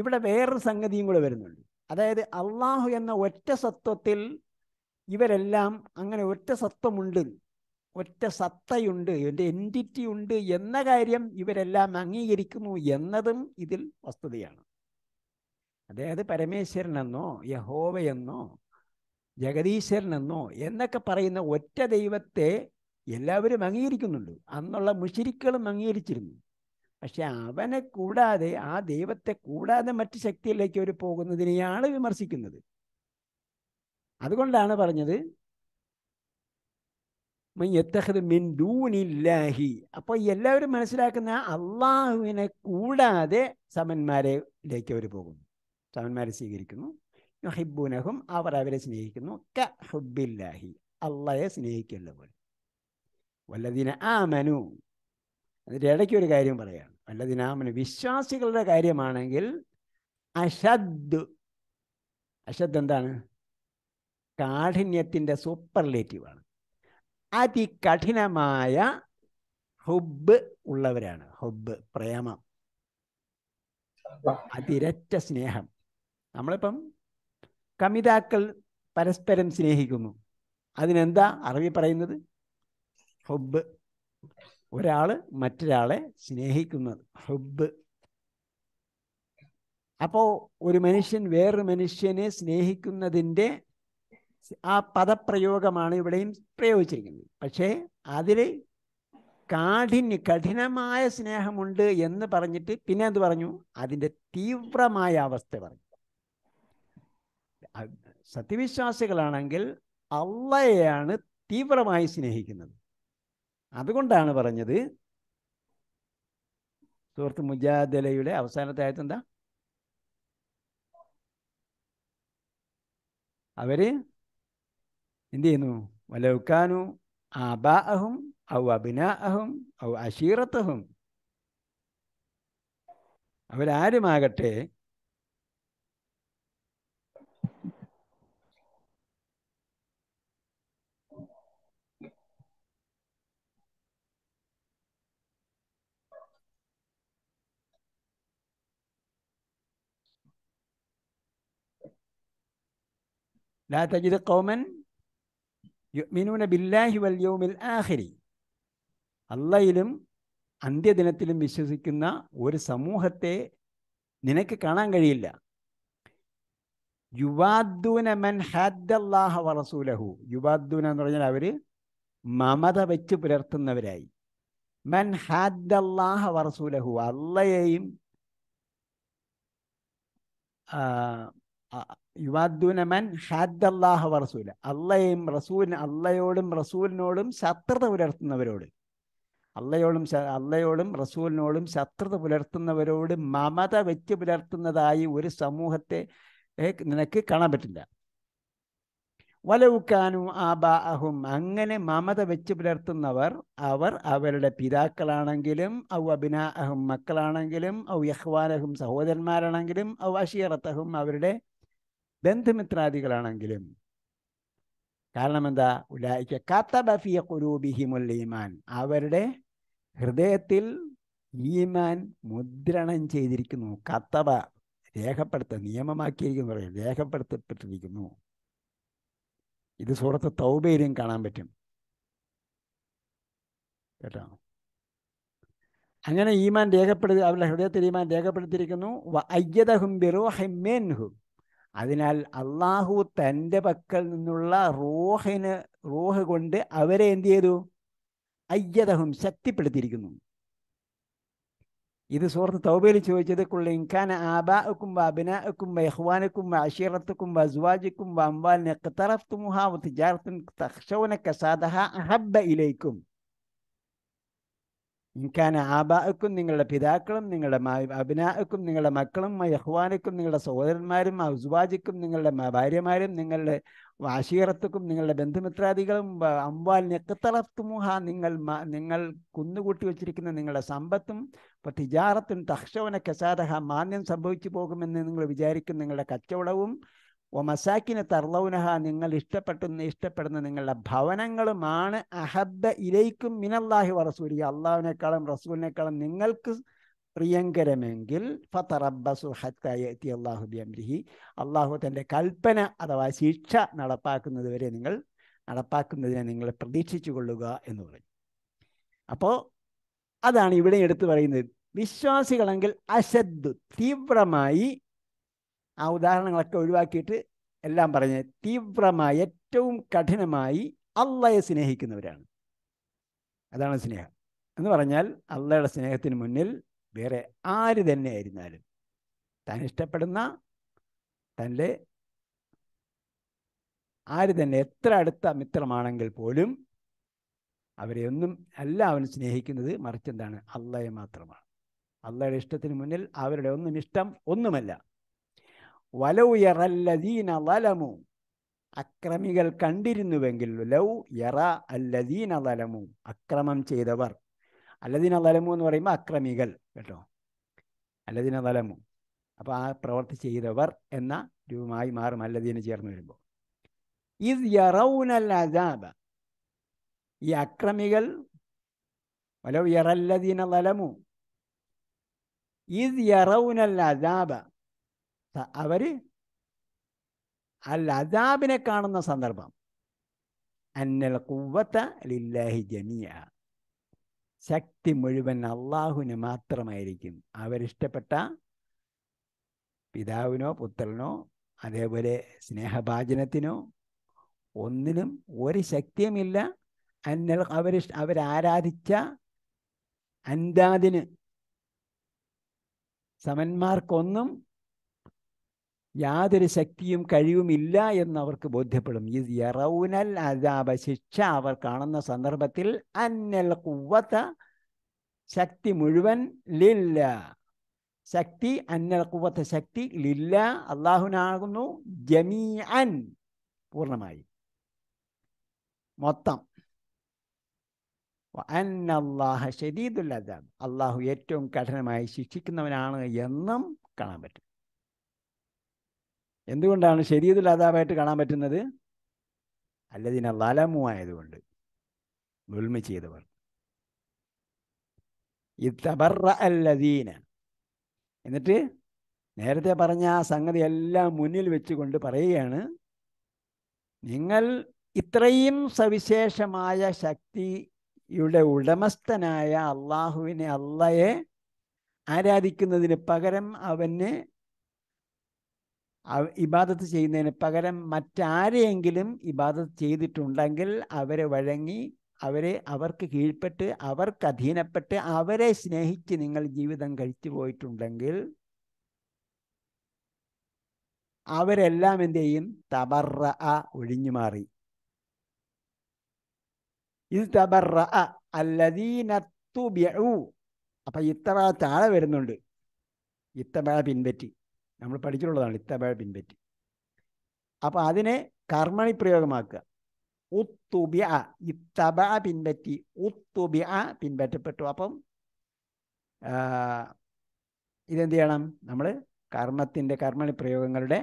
A: ഇവിടെ വേറൊരു സംഗതിയും കൂടെ വരുന്നുണ്ട് അതായത് അള്ളാഹു എന്ന ഒറ്റ സത്വത്തിൽ ഇവരെല്ലാം അങ്ങനെ ഒറ്റ സത്വമുണ്ട് ഒറ്റ സത്തയുണ്ട് എൻ്റെ എൻറ്റിറ്റി ഉണ്ട് എന്ന കാര്യം ഇവരെല്ലാം അംഗീകരിക്കുന്നു എന്നതും ഇതിൽ വസ്തുതയാണ് അതായത് പരമേശ്വരനെന്നോ യഹോവയെന്നോ ജഗദീശ്വരനെന്നോ എന്നൊക്കെ പറയുന്ന ഒറ്റ ദൈവത്തെ എല്ലാവരും അംഗീകരിക്കുന്നുണ്ട് അന്നുള്ള മുഷിരിക്കളും അംഗീകരിച്ചിരുന്നു പക്ഷെ അവനെ കൂടാതെ ആ ദൈവത്തെ കൂടാതെ മറ്റ് ശക്തിയിലേക്ക് അവർ പോകുന്നതിനെയാണ് വിമർശിക്കുന്നത് അതുകൊണ്ടാണ് പറഞ്ഞത് മിൻ അപ്പോൾ എല്ലാവരും മനസ്സിലാക്കുന്ന അള്ളാഹുവിനെ കൂടാതെ സമന്മാരെ സമന്മാരിലേക്ക് അവർ പോകുന്നു ചവന്മാരെ സ്വീകരിക്കുന്നു ഹിബുനഹും അവർ അവരെ സ്നേഹിക്കുന്നു ക ഹുബില്ലാഹി അള്ളയെ സ്നേഹിക്കേണ്ട പോലെ ആ ആമനു അതിൻ്റെ ഇടയ്ക്ക് ഒരു കാര്യം പറയാണ് വല്ലതിന ആമനു വിശ്വാസികളുടെ കാര്യമാണെങ്കിൽ അഷദ് അഷദ് എന്താണ് കാഠിന്യത്തിൻ്റെ ലേറ്റീവാണ് അതികഠിനമായ ഹുബ് ഉള്ളവരാണ് ഹുബ് പ്രേമം അതിരറ്റ സ്നേഹം നമ്മളിപ്പം കമിതാക്കൾ പരസ്പരം സ്നേഹിക്കുന്നു അതിനെന്താ അറബി പറയുന്നത് ഹൊബ് ഒരാൾ മറ്റൊരാളെ സ്നേഹിക്കുന്നത് ഹൊബ് അപ്പോൾ ഒരു മനുഷ്യൻ വേറൊരു മനുഷ്യനെ സ്നേഹിക്കുന്നതിൻ്റെ ആ പദപ്രയോഗമാണ് ഇവിടെയും പ്രയോഗിച്ചിരിക്കുന്നത് പക്ഷേ അതിൽ കാഠിന്യ കഠിനമായ സ്നേഹമുണ്ട് എന്ന് പറഞ്ഞിട്ട് പിന്നെ എന്ത് പറഞ്ഞു അതിൻ്റെ തീവ്രമായ അവസ്ഥ പറഞ്ഞു സത്യവിശ്വാസികളാണെങ്കിൽ അള്ളയെയാണ് തീവ്രമായി സ്നേഹിക്കുന്നത് അതുകൊണ്ടാണ് പറഞ്ഞത് സുഹൃത്ത് മുജാദലയുടെ അവസാനത്തെ എന്താ അവര് എന്ത് ചെയ്യുന്നു വലൗക്കാനു ആബാഅഹും ഔ അഭിനാഅഹും ഔ അശീറത്തഹും അവരാരുമാകട്ടെ لا تجد قوما യുമിനൂന ബില്ലാഹി വല്യോമിൽ ആഹിരി അള്ളയിലും അന്ത്യദിനത്തിലും വിശ്വസിക്കുന്ന ഒരു സമൂഹത്തെ നിനക്ക് കാണാൻ കഴിയില്ല യുവാദ്ദൂന മൻ ഹാദ്ദല്ലാഹ വറസൂലഹു യുവാദ്ദൂന എന്ന് പറഞ്ഞാൽ അവർ മമത വെച്ച് പുലർത്തുന്നവരായി മൻ ഹാദ്ദല്ലാഹ വറസൂലഹു അള്ളയെയും ഷാദ് അള്ളാഹ റസൂല് അള്ളയും റസൂലിന് അള്ളയോടും റസൂലിനോടും ശത്രുത പുലർത്തുന്നവരോട് അള്ളയോടും അള്ളയോടും റസൂലിനോടും ശത്രുത പുലർത്തുന്നവരോട് മമത വെച്ച് പുലർത്തുന്നതായി ഒരു സമൂഹത്തെ നിനക്ക് കാണാൻ പറ്റില്ല വലവുക്കാനും ആബാഅഹും അങ്ങനെ മമത വെച്ച് പുലർത്തുന്നവർ അവർ അവരുടെ പിതാക്കളാണെങ്കിലും ഔ അഹും മക്കളാണെങ്കിലും ഔ യഹ്വാനഹും സഹോദരന്മാരാണെങ്കിലും ഔ അഷിയറത്തഹും അവരുടെ ബന്ധുമിത്രാദികളാണെങ്കിലും കാരണം എന്താ ഉലായിക്ക കത്തബഫിയ കുരൂബിഹിമുൽ ഈമാൻ അവരുടെ ഹൃദയത്തിൽ ഈമാൻ മുദ്രണം ചെയ്തിരിക്കുന്നു കത്തബ രേഖപ്പെടുത്ത നിയമമാക്കിയിരിക്കുന്നു പറയും രേഖപ്പെടുത്തപ്പെട്ടിരിക്കുന്നു ഇത് സൂറത്ത് തൗബയിലും കാണാൻ പറ്റും കേട്ടോ അങ്ങനെ ഈമാൻ രേഖപ്പെടുത്തി അവരുടെ ഹൃദയത്തിൽ ഈമാൻ രേഖപ്പെടുത്തിയിരിക്കുന്നു അതിനാൽ അള്ളാഹു തൻ്റെ പക്കൽ നിന്നുള്ള റോഹിന് റൂഹ് കൊണ്ട് അവരെ എന്ത് ചെയ്തു അയ്യതഹും ശക്തിപ്പെടുത്തിയിരിക്കുന്നു ഇത് സുഹൃത്ത് തൗബയിൽ ചോദിച്ചത് കുള്ളിൻഖാൻ ആബാക്കും അബിനാക്കും ബഹ്വാനക്കും അഷീറത്തുക്കും അസ്വാജിക്കും അംബാലിനെ ഖത്തറഫ്തുമുഹ തിജാറത്തുൻ തഹ്ഷൗന കസാദഹ അഹബ്ബ ഇലൈക്കും ഇൻകാന ആബാക്കും നിങ്ങളുടെ പിതാക്കളും നിങ്ങളുടെ അബിനാക്കും നിങ്ങളുടെ മക്കളും യഹ്വാനക്കും നിങ്ങളുടെ സഹോദരന്മാരും ഉസ്വാജിക്കും നിങ്ങളുടെ ഭാര്യമാരും നിങ്ങളുടെ വാശീറത്തുക്കും നിങ്ങളുടെ ബന്ധുമിത്രാദികളും അമ്പാൽ ഹാ നിങ്ങൾ നിങ്ങൾ കുന്നുകൂട്ടി വെച്ചിരിക്കുന്ന നിങ്ങളുടെ സമ്പത്തും ഇപ്പൊ തിജാറത്തും തക്ഷവന കസാദഹ മാന്യം സംഭവിച്ചു പോകുമെന്ന് നിങ്ങൾ വിചാരിക്കും നിങ്ങളുടെ കച്ചവടവും ഒ തർലൗനഹ നിങ്ങൾ ഇഷ്ടപ്പെട്ടുന്ന ഇഷ്ടപ്പെടുന്ന നിങ്ങളുടെ ഭവനങ്ങളുമാണ് അഹബ്ബ ഇലൈക്കും മിനല്ലാഹി വറസൂരി അള്ളാഹുവിനേക്കാളും റസൂലിനേക്കാളും നിങ്ങൾക്ക് പ്രിയങ്കരമെങ്കിൽ അള്ളാഹു ബിഅംരിഹി അള്ളാഹു തൻ്റെ കൽപ്പന അഥവാ ശിക്ഷ നടപ്പാക്കുന്നതുവരെ നിങ്ങൾ നടപ്പാക്കുന്നതിനെ നിങ്ങൾ പ്രതീക്ഷിച്ചു കൊള്ളുക എന്ന് പറഞ്ഞു അപ്പോൾ അതാണ് ഇവിടെ എടുത്തു പറയുന്നത് വിശ്വാസികളെങ്കിൽ അശദ് തീവ്രമായി ആ ഉദാഹരണങ്ങളൊക്കെ ഒഴിവാക്കിയിട്ട് എല്ലാം പറഞ്ഞ് തീവ്രമായി ഏറ്റവും കഠിനമായി അള്ളയെ സ്നേഹിക്കുന്നവരാണ് അതാണ് സ്നേഹം എന്ന് പറഞ്ഞാൽ അള്ളയുടെ സ്നേഹത്തിന് മുന്നിൽ വേറെ ആര് തന്നെ ആയിരുന്നാലും താൻ ഇഷ്ടപ്പെടുന്ന തൻ്റെ ആര് തന്നെ എത്ര അടുത്ത മിത്രമാണെങ്കിൽ പോലും അവരെ ഒന്നും അല്ല അവൻ സ്നേഹിക്കുന്നത് മറിച്ചെന്താണ് അള്ളയെ മാത്രമാണ് അള്ളയുടെ ഇഷ്ടത്തിന് മുന്നിൽ അവരുടെ ഒന്നും ഇഷ്ടം ഒന്നുമല്ല വലവ് യറല്ലദീന വലമു അക്രമികൾ കണ്ടിരുന്നുവെങ്കിൽ ലൗ യറ അല്ലദീന വലമു അക്രമം ചെയ്തവർ അല്ലദീന വലമു എന്ന് പറയുമ്പോൾ അക്രമികൾ കേട്ടോ അല്ലദീന വലമു അപ്പോൾ ആ പ്രവർത്തി ചെയ്തവർ എന്ന രൂപമായി മാറും അല്ലദീന് ചേർന്ന് വരുമ്പോൾ ഇത് യറൗനൽ അജാബ ഈ അക്രമികൾ വലവ് യറല്ലദീന വലമു ഇത് യറൗനൽ അജാബ അവർ അൽ കാണുന്ന സന്ദർഭം അന്നൽ കുവത്ത ലില്ലാഹി ജമിയ ശക്തി മുഴുവൻ അള്ളാഹുവിന് മാത്രമായിരിക്കും അവരിഷ്ടപ്പെട്ട പിതാവിനോ പുത്രനോ അതേപോലെ സ്നേഹഭാചനത്തിനോ ഒന്നിനും ഒരു ശക്തിയുമില്ല അന്നൽ അവർ അവരാരാധിച്ച അൻദാദിന് സമന്മാർക്കൊന്നും യാതൊരു ശക്തിയും ഇല്ല എന്ന് അവർക്ക് ബോധ്യപ്പെടും ഈ യറൗനൽ അതാപ ശിക്ഷ അവർ കാണുന്ന സന്ദർഭത്തിൽ അന്നൽ കുവത്ത ശക്തി മുഴുവൻ ലില്ല ശക്തി അന്നൽ കുവത്ത ശക്തി ലില്ല അള്ളാഹുനാകുന്നു ജമീ അൻ പൂർണ്ണമായി മൊത്തം അന്നല്ലാഹ ശരീദുൽ അദാബ് അള്ളാഹു ഏറ്റവും കഠിനമായി ശിക്ഷിക്കുന്നവനാണ് എന്നും കാണാൻ പറ്റും എന്തുകൊണ്ടാണ് ശരീരത്തിൽ അതാവായിട്ട് കാണാൻ പറ്റുന്നത് അല്ലതിന ലലമു ആയതുകൊണ്ട് ദുൽമ ചെയ്തവർ അല്ലതീന എന്നിട്ട് നേരത്തെ പറഞ്ഞ ആ സംഗതി എല്ലാം മുന്നിൽ വെച്ചുകൊണ്ട് പറയുകയാണ് നിങ്ങൾ ഇത്രയും സവിശേഷമായ ശക്തിയുടെ ഉടമസ്ഥനായ അള്ളാഹുവിനെ അള്ളയെ ആരാധിക്കുന്നതിന് പകരം അവന് ഇബാദത്ത് ചെയ്യുന്നതിന് പകരം മറ്റാരെയെങ്കിലും ഇബാദത്ത് ചെയ്തിട്ടുണ്ടെങ്കിൽ അവരെ വഴങ്ങി അവരെ അവർക്ക് കീഴ്പ്പെട്ട് അവർക്ക് അധീനപ്പെട്ട് അവരെ സ്നേഹിച്ച് നിങ്ങൾ ജീവിതം കഴിച്ചു പോയിട്ടുണ്ടെങ്കിൽ അവരെല്ലാം എന്ത് തബറ തബർറ ഒഴിഞ്ഞു മാറി ഇത് തബറ അല്ലദീനത്തു അപ്പൊ ഇത്തവ താഴെ വരുന്നുണ്ട് ഇത്തവ പിൻപറ്റി നമ്മൾ പഠിച്ചിട്ടുള്ളതാണ് ഇത്തബാഴ് പിൻപറ്റി അപ്പോൾ അതിനെ കർമ്മണി പ്രയോഗമാക്കുക ഉത്തുബിയ ഇത്തബ പിൻപറ്റി ഉത്തുബിയ പിൻപറ്റപ്പെട്ടു അപ്പം ഇതെന്ത് ചെയ്യണം നമ്മൾ കർമ്മത്തിൻ്റെ കർമ്മണി പ്രയോഗങ്ങളുടെ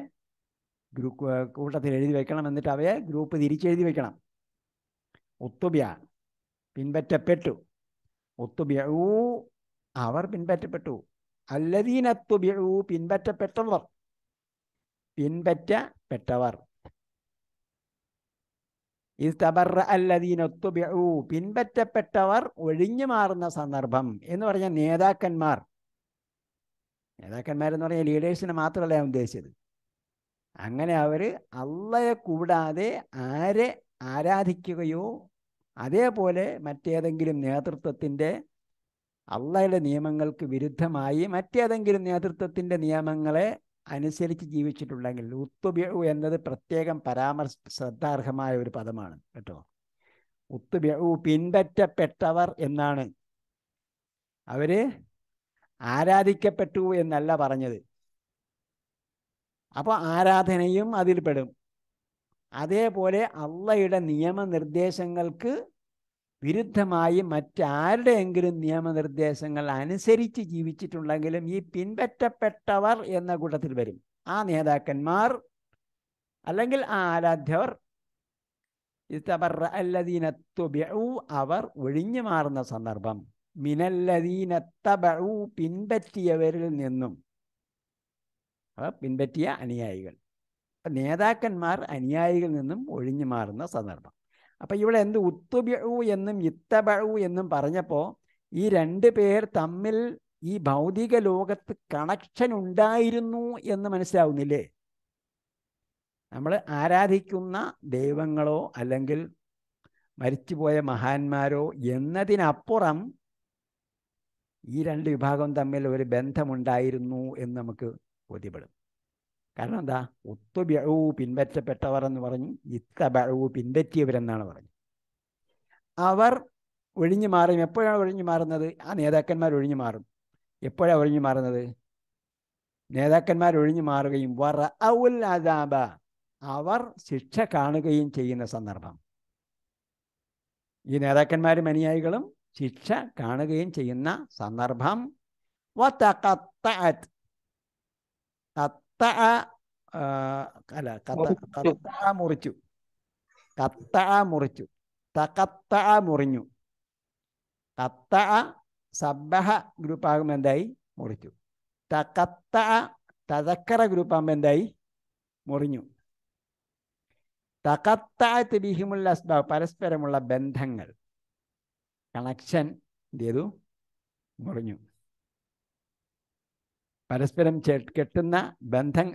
A: ഗ്രൂപ്പ് കൂട്ടത്തിൽ എഴുതി വെക്കണം എന്നിട്ട് അവയെ ഗ്രൂപ്പ് തിരിച്ചെഴുതി വെക്കണം ഒത്തുബിയ പിൻപറ്റപ്പെട്ടു ഒത്തുബിയ ഊ അവർ പിൻപറ്റപ്പെട്ടു അല്ലദീനത്തുബിഴു പിൻപറ്റപ്പെട്ടവർ പിൻപറ്റപ്പെട്ടവർ പിൻപറ്റപ്പെട്ടവർ ഒഴിഞ്ഞു മാറുന്ന സന്ദർഭം എന്ന് പറഞ്ഞ നേതാക്കന്മാർ നേതാക്കന്മാരെന്ന് പറഞ്ഞ ലീഡേഴ്സിനെ മാത്രമല്ല ഞാൻ ഉദ്ദേശിച്ചത് അങ്ങനെ അവർ അള്ളയെ കൂടാതെ ആരെ ആരാധിക്കുകയോ അതേപോലെ മറ്റേതെങ്കിലും നേതൃത്വത്തിൻ്റെ അള്ളയുടെ നിയമങ്ങൾക്ക് വിരുദ്ധമായി മറ്റേതെങ്കിലും നേതൃത്വത്തിൻ്റെ നിയമങ്ങളെ അനുസരിച്ച് ജീവിച്ചിട്ടുണ്ടെങ്കിൽ ഉത്തുബിഴു എന്നത് പ്രത്യേകം പരാമർശ ശ്രദ്ധാർഹമായ ഒരു പദമാണ് കേട്ടോ ഉത്തുബിഴു പിൻപറ്റപ്പെട്ടവർ എന്നാണ് അവര് ആരാധിക്കപ്പെട്ടു എന്നല്ല പറഞ്ഞത് അപ്പോൾ ആരാധനയും അതിൽ പെടും അതേപോലെ അള്ളയുടെ നിയമനിർദ്ദേശങ്ങൾക്ക് വിരുദ്ധമായി മറ്റാരുടെയെങ്കിലും നിയമനിർദ്ദേശങ്ങൾ അനുസരിച്ച് ജീവിച്ചിട്ടുണ്ടെങ്കിലും ഈ പിൻപറ്റപ്പെട്ടവർ എന്ന കൂട്ടത്തിൽ വരും ആ നേതാക്കന്മാർ അല്ലെങ്കിൽ ആ ആരാധ്യവർ അവർ ഒഴിഞ്ഞു മാറുന്ന സന്ദർഭം മിനല്ലദീനത്തബഴു പിൻപറ്റിയവരിൽ നിന്നും പിൻപറ്റിയ അനുയായികൾ നേതാക്കന്മാർ അനുയായികളിൽ നിന്നും ഒഴിഞ്ഞു മാറുന്ന സന്ദർഭം അപ്പൊ ഇവിടെ എന്ത് ഉത്തുബിഴു എന്നും ഇത്തബഴു എന്നും പറഞ്ഞപ്പോൾ ഈ രണ്ട് പേർ തമ്മിൽ ഈ ഭൗതിക ലോകത്ത് കണക്ഷൻ ഉണ്ടായിരുന്നു എന്ന് മനസ്സിലാവുന്നില്ലേ നമ്മൾ ആരാധിക്കുന്ന ദൈവങ്ങളോ അല്ലെങ്കിൽ മരിച്ചുപോയ മഹാന്മാരോ എന്നതിനപ്പുറം ഈ രണ്ട് വിഭാഗം തമ്മിൽ ഒരു ബന്ധമുണ്ടായിരുന്നു എന്ന് നമുക്ക് ബോധ്യപ്പെടും കാരണം എന്താ ഒത്തുബിഴു പിൻപറ്റപ്പെട്ടവർ എന്ന് പറഞ്ഞു ഇത്തബഴു പിൻപറ്റിയവരെന്നാണ് പറഞ്ഞു അവർ ഒഴിഞ്ഞു മാറും എപ്പോഴാണ് ഒഴിഞ്ഞു മാറുന്നത് ആ നേതാക്കന്മാർ ഒഴിഞ്ഞു മാറും എപ്പോഴാണ് ഒഴിഞ്ഞു മാറുന്നത് നേതാക്കന്മാർ ഒഴിഞ്ഞു മാറുകയും വറ ഔൽ അദാബ അവർ ശിക്ഷ കാണുകയും ചെയ്യുന്ന സന്ദർഭം ഈ നേതാക്കന്മാരും അനുയായികളും ശിക്ഷ കാണുകയും ചെയ്യുന്ന സന്ദർഭം kataa eh, ada kata kata ta'a murju. Kata murju. Takatta'a murnyu. Katta'a sabbaha mendai murju. Takatta'a tazakkara grupa mendai murnyu. Takatta'a tibihimul asbab പരസ്പരമുള്ള ബന്ധങ്ങൾ connection dia tu മുറിഞ്ഞു പരസ്പരം കെട്ടുന്ന ബന്ധം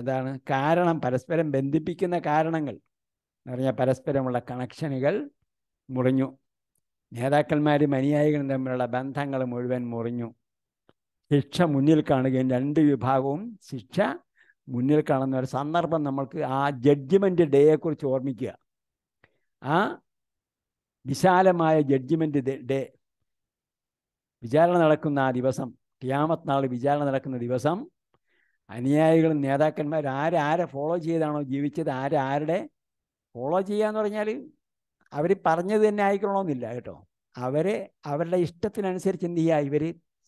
A: ഇതാണ് കാരണം പരസ്പരം ബന്ധിപ്പിക്കുന്ന കാരണങ്ങൾ എന്ന് പറഞ്ഞാൽ പരസ്പരമുള്ള കണക്ഷനുകൾ മുറിഞ്ഞു നേതാക്കന്മാരും അനുയായികളും തമ്മിലുള്ള ബന്ധങ്ങൾ മുഴുവൻ മുറിഞ്ഞു ശിക്ഷ മുന്നിൽ കാണുകയും രണ്ട് വിഭാഗവും ശിക്ഷ മുന്നിൽ കാണുന്ന ഒരു സന്ദർഭം നമ്മൾക്ക് ആ ജഡ്ജ്മെൻ്റ് ഡേയെക്കുറിച്ച് ഓർമ്മിക്കുക ആ വിശാലമായ ജഡ്ജ്മെൻ്റ് ഡേ വിചാരണ നടക്കുന്ന ആ ദിവസം ക്യാമത്ത് നാൾ വിചാരണ നടക്കുന്ന ദിവസം അനുയായികളും നേതാക്കന്മാർ ആരാരെ ഫോളോ ചെയ്താണോ ജീവിച്ചത് ആരാരുടെ ഫോളോ ചെയ്യാന്ന് പറഞ്ഞാൽ അവർ പറഞ്ഞത് തന്നെ ആയിക്കണമെന്നില്ല കേട്ടോ അവരെ അവരുടെ ഇഷ്ടത്തിനനുസരിച്ച് എന്ത് ചെയ്യുക ഇവർ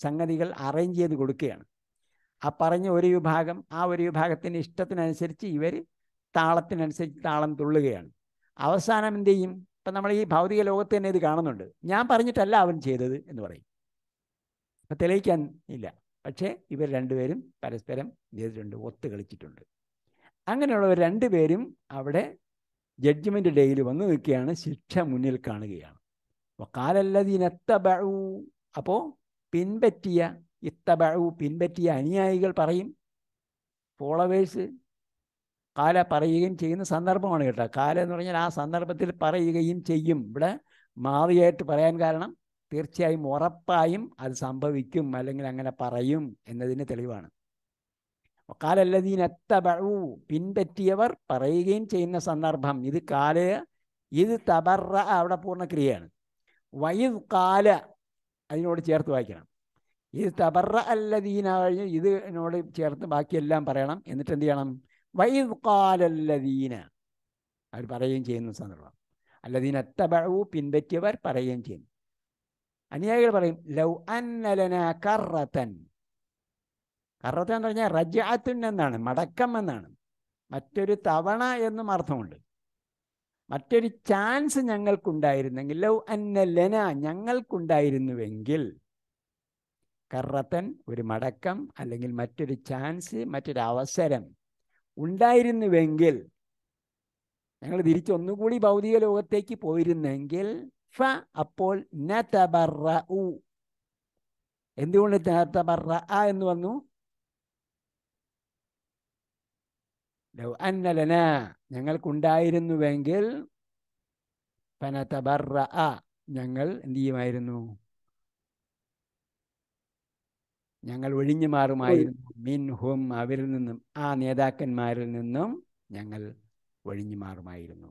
A: സംഗതികൾ അറേഞ്ച് ചെയ്ത് കൊടുക്കുകയാണ് ആ പറഞ്ഞ ഒരു വിഭാഗം ആ ഒരു വിഭാഗത്തിൻ്റെ ഇഷ്ടത്തിനനുസരിച്ച് ഇവർ താളത്തിനനുസരിച്ച് താളം തുള്ളുകയാണ് അവസാനം എന്ത് ചെയ്യും ഇപ്പം നമ്മൾ ഈ ഭൗതിക ലോകത്ത് തന്നെ ഇത് കാണുന്നുണ്ട് ഞാൻ പറഞ്ഞിട്ടല്ല അവൻ ചെയ്തത് എന്ന് പറയും അപ്പം തെളിയിക്കാൻ ഇല്ല പക്ഷേ ഇവർ രണ്ടുപേരും പരസ്പരം ചെയ്തിട്ടുണ്ട് ഒത്ത് കളിച്ചിട്ടുണ്ട് അങ്ങനെയുള്ളവർ രണ്ടുപേരും അവിടെ ജഡ്ജ്മെൻ്റ് ഡേയിൽ വന്നു നിൽക്കുകയാണ് ശിക്ഷ മുന്നിൽ കാണുകയാണ് അപ്പോൾ ബഴു അപ്പോൾ പിൻപറ്റിയ ബഴു പിൻപറ്റിയ അനുയായികൾ പറയും ഫോളോവേഴ്സ് കാല പറയുകയും ചെയ്യുന്ന സന്ദർഭമാണ് കേട്ടോ കാല എന്ന് പറഞ്ഞാൽ ആ സന്ദർഭത്തിൽ പറയുകയും ചെയ്യും ഇവിടെ മാറിയായിട്ട് പറയാൻ കാരണം തീർച്ചയായും ഉറപ്പായും അത് സംഭവിക്കും അല്ലെങ്കിൽ അങ്ങനെ പറയും എന്നതിന് തെളിവാണ് കാലല്ലതീനത്തബഴു പിൻപറ്റിയവർ പറയുകയും ചെയ്യുന്ന സന്ദർഭം ഇത് കാല ഇത് തബറ അവിടെ പൂർണ്ണക്രിയയാണ് വൈ കാല അതിനോട് ചേർത്ത് വായിക്കണം ഇത് തബറ അല്ലതീന കഴിഞ്ഞ് ഇതിനോട് ചേർത്ത് ബാക്കിയെല്ലാം പറയണം എന്നിട്ട് എന്ത് ചെയ്യണം വൈ കാലല്ലതീന അവർ പറയുകയും ചെയ്യുന്ന സന്ദർഭം അല്ലതീനത്തബഴു പിൻപറ്റിയവർ പറയുകയും ചെയ്യുന്നു അനുയായികൾ പറയും ലൗ അന്നലന കറത്തൻ കറത്തൻ എന്ന് പറഞ്ഞാൽ റജാത്തുൻ എന്നാണ് മടക്കം എന്നാണ് മറ്റൊരു തവണ എന്നും അർത്ഥമുണ്ട് മറ്റൊരു ചാൻസ് ഞങ്ങൾക്കുണ്ടായിരുന്നെങ്കിൽ ലൗ അന്നലന ഞങ്ങൾക്കുണ്ടായിരുന്നുവെങ്കിൽ കറത്തൻ ഒരു മടക്കം അല്ലെങ്കിൽ മറ്റൊരു ചാൻസ് മറ്റൊരു അവസരം ഉണ്ടായിരുന്നുവെങ്കിൽ ഞങ്ങൾ തിരിച്ചൊന്നുകൂടി ഭൗതിക ലോകത്തേക്ക് പോയിരുന്നെങ്കിൽ അപ്പോൾ എന്തുകൊണ്ട് എന്ന് വന്നു അന്നലന ഞങ്ങൾക്കുണ്ടായിരുന്നുവെങ്കിൽ ഞങ്ങൾ എന്ത് ചെയ്യുമായിരുന്നു ഞങ്ങൾ ഒഴിഞ്ഞു മാറുമായിരുന്നു മിൻഹും അവരിൽ നിന്നും ആ നേതാക്കന്മാരിൽ നിന്നും ഞങ്ങൾ ഒഴിഞ്ഞു മാറുമായിരുന്നു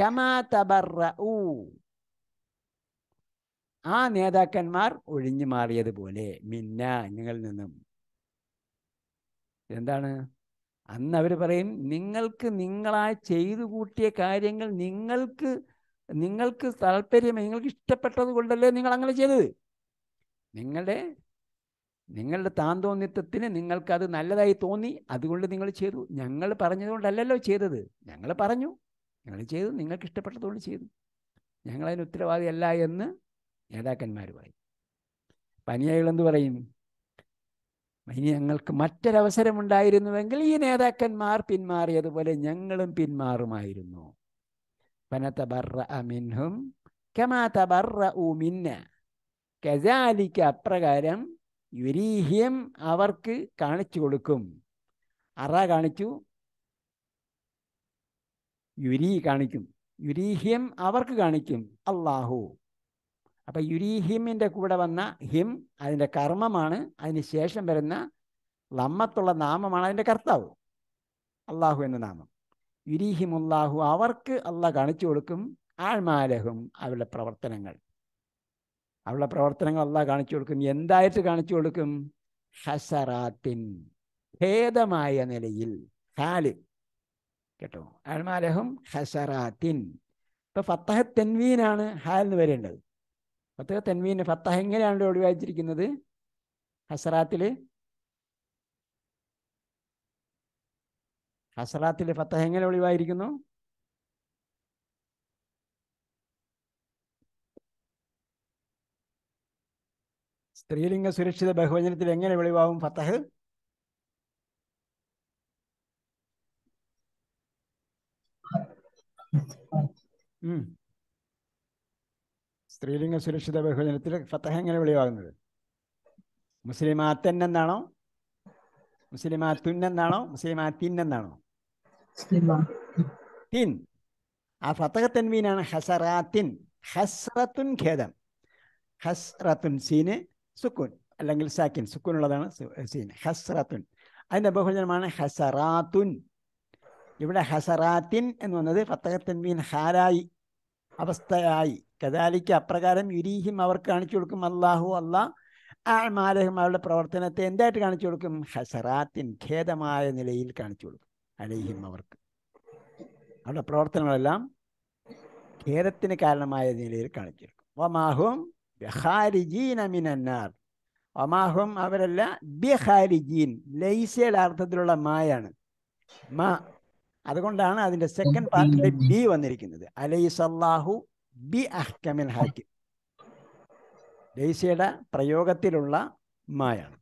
A: കമാ തബറ ആ നേതാക്കന്മാർ ഒഴിഞ്ഞു മാറിയതുപോലെ മിന്ന നിങ്ങളിൽ നിന്നും എന്താണ് അന്ന് അവർ പറയും നിങ്ങൾക്ക് നിങ്ങളായി ചെയ്തു കൂട്ടിയ കാര്യങ്ങൾ നിങ്ങൾക്ക് നിങ്ങൾക്ക് താല്പര്യം നിങ്ങൾക്ക് ഇഷ്ടപ്പെട്ടത് കൊണ്ടല്ലേ നിങ്ങൾ അങ്ങനെ ചെയ്തത് നിങ്ങളുടെ നിങ്ങളുടെ താന്തോന്നിത്വത്തിന് നിങ്ങൾക്ക് അത് നല്ലതായി തോന്നി അതുകൊണ്ട് നിങ്ങൾ ചെയ്തു ഞങ്ങൾ പറഞ്ഞതുകൊണ്ടല്ലല്ലോ ചെയ്തത് ഞങ്ങൾ പറഞ്ഞു ഞങ്ങൾ ചെയ്തു നിങ്ങൾക്ക് ഇഷ്ടപ്പെട്ടതുകൊണ്ട് ചെയ്തു ഞങ്ങളതിന് ഉത്തരവാദിയല്ല എന്ന് നേതാക്കന്മാരുമായി പറയും പനിയകളെന്ത് പറയും ഇനി ഞങ്ങൾക്ക് മറ്റൊരവസരമുണ്ടായിരുന്നുവെങ്കിൽ ഈ നേതാക്കന്മാർ പിന്മാറിയതുപോലെ ഞങ്ങളും പിന്മാറുമായിരുന്നു അപ്രകാരം യുരീഹ്യം അവർക്ക് കാണിച്ചു കൊടുക്കും അറ കാണിച്ചു യുരി കാണിക്കും യുരീഹ്യം അവർക്ക് കാണിക്കും അള്ളാഹു അപ്പം യുരീഹിമിൻ്റെ കൂടെ വന്ന ഹിം അതിൻ്റെ കർമ്മമാണ് അതിന് ശേഷം വരുന്ന ലമ്മത്തുള്ള നാമമാണ് അതിൻ്റെ കർത്താവ് അള്ളാഹു എന്ന നാമം യുരീഹിമുല്ലാഹു അവർക്ക് അള്ളാഹ് കാണിച്ചു കൊടുക്കും ആഴ്മാലഹും അവരുടെ പ്രവർത്തനങ്ങൾ അവരുടെ പ്രവർത്തനങ്ങൾ അള്ളാഹ് കാണിച്ചു കൊടുക്കും എന്തായിട്ട് കാണിച്ചു കൊടുക്കും ഹസറാത്തിൻ ഭേദമായ നിലയിൽ ഹാല് കേട്ടോ ആഴ്മാലഹും ഹസറാത്തിൻ ഇപ്പൊ ഫത്തഹ തെൻവീനാണ് ഹാൽ എന്ന് വരേണ്ടത് ഫത്തഹ തൻവീൻ ഫത്തഹ എങ്ങനെയാണ് ഒഴിവായിരിക്കുന്നത് ഹസറാത്തില് ഹസറാത്തിൽ ഫത്തഹ എങ്ങനെ ഒഴിവായിരിക്കുന്നു സ്ത്രീലിംഗ സുരക്ഷിത ബഹുവചനത്തിൽ എങ്ങനെ വെളിവാകും ഫത്തഹ് ഉം സ്ത്രീലിംഗ സുരക്ഷിത ബഹുജനത്തിൽ ഫത്തഹ എങ്ങനെ വെളിവാകുന്നത് മുസ്ലിമാത്തൻ എന്നാണോ മുസ്ലിമാത്തുൻ എന്നാണോ മുസ്ലിമാത്തിൻ എന്നാണോ തിൻ ആ ഫത്തഹ തൻവീനാണ് ഹസറാത്തിൻ ഹസ്രത്തുൻ ഖേദം ഹസ്രത്തുൻ സീന് സുക്കുൻ അല്ലെങ്കിൽ സാക്കിൻ സുക്കുൻ ഉള്ളതാണ് സീൻ ഹസ്രത്തുൻ അതിന്റെ ബഹുജനമാണ് ഹസറാത്തുൻ ഇവിടെ ഹസറാത്തിൻ എന്ന് പറഞ്ഞത് ഫത്തഹ തൻവീൻ ഹാരായി അവസ്ഥയായി കഥാലിക്ക് അപ്രകാരം യുരീഹിം അവർ കാണിച്ചു കൊടുക്കും അള്ളാഹു അള്ളാ മാലഹിം അവരുടെ പ്രവർത്തനത്തെ എന്തായിട്ട് കാണിച്ചു കൊടുക്കും ഹസറാത്തിൻ ഖേദമായ നിലയിൽ കാണിച്ചു കൊടുക്കും അലൈഹിം അവർക്ക് അവരുടെ പ്രവർത്തനങ്ങളെല്ലാം ഖേദത്തിന് കാരണമായ നിലയിൽ കാണിച്ചു കൊടുക്കും ഒമാഹും ബിഹാരിജീനമിനാർ ഒമാഹും അവരല്ല ബിഹാരിജീൻ ലൈസയുടെ അർത്ഥത്തിലുള്ള മായാണ് മാ അതുകൊണ്ടാണ് അതിൻ്റെ സെക്കൻഡ് പാർട്ടിലെ ബി വന്നിരിക്കുന്നത് അലൈസല്ലാഹു ബി അഹ്കമിൽ ഹാക്കി ലൈസയുടെ പ്രയോഗത്തിലുള്ള മായാണ്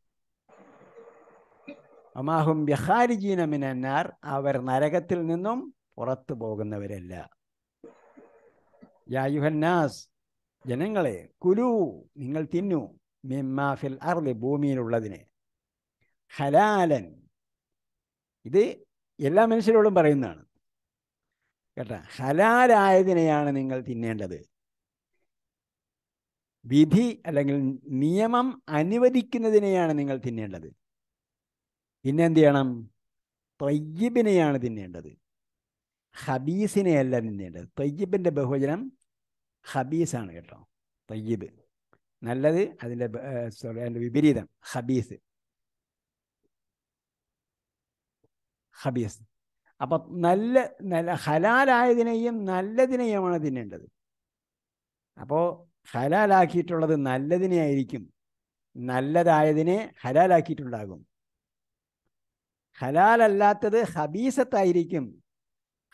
A: അമാഹും ബിഹാരിജീന മിനന്നാർ അവർ നരകത്തിൽ നിന്നും പുറത്തു പോകുന്നവരല്ല യായുഹന്നാസ് ജനങ്ങളെ കുലു നിങ്ങൾ തിന്നു മിമ്മാഫിൽ അർദ് ഭൂമിയിലുള്ളതിന് ഹലാലൻ ഇത് എല്ലാ മനുഷ്യരോടും പറയുന്നതാണ് കേട്ട ഹലാലായതിനെയാണ് നിങ്ങൾ തിന്നേണ്ടത് വിധി അല്ലെങ്കിൽ നിയമം അനുവദിക്കുന്നതിനെയാണ് നിങ്ങൾ തിന്നേണ്ടത് പിന്നെ എന്ത് ചെയ്യണം തൊയ്യബിനെയാണ് തിന്നേണ്ടത് ഹബീസിനെയല്ല തിന്നേണ്ടത് തൊയ്യബിൻ്റെ ബഹുജനം ഹബീസാണ് കേട്ടോ തൊയ്യബ് നല്ലത് അതിൻ്റെ സോറി അതിൻ്റെ വിപരീതം ഹബീസ് ഹബീസ് അപ്പം നല്ല നല്ല ഹലാലായതിനെയും നല്ലതിനെയുമാണ് തിന്നേണ്ടത് അപ്പോൾ ഹലാലാക്കിയിട്ടുള്ളത് നല്ലതിനെ ആയിരിക്കും നല്ലതായതിനെ ഹലാലാക്കിയിട്ടുണ്ടാകും ഹലാലല്ലാത്തത് ഹബീസത്തായിരിക്കും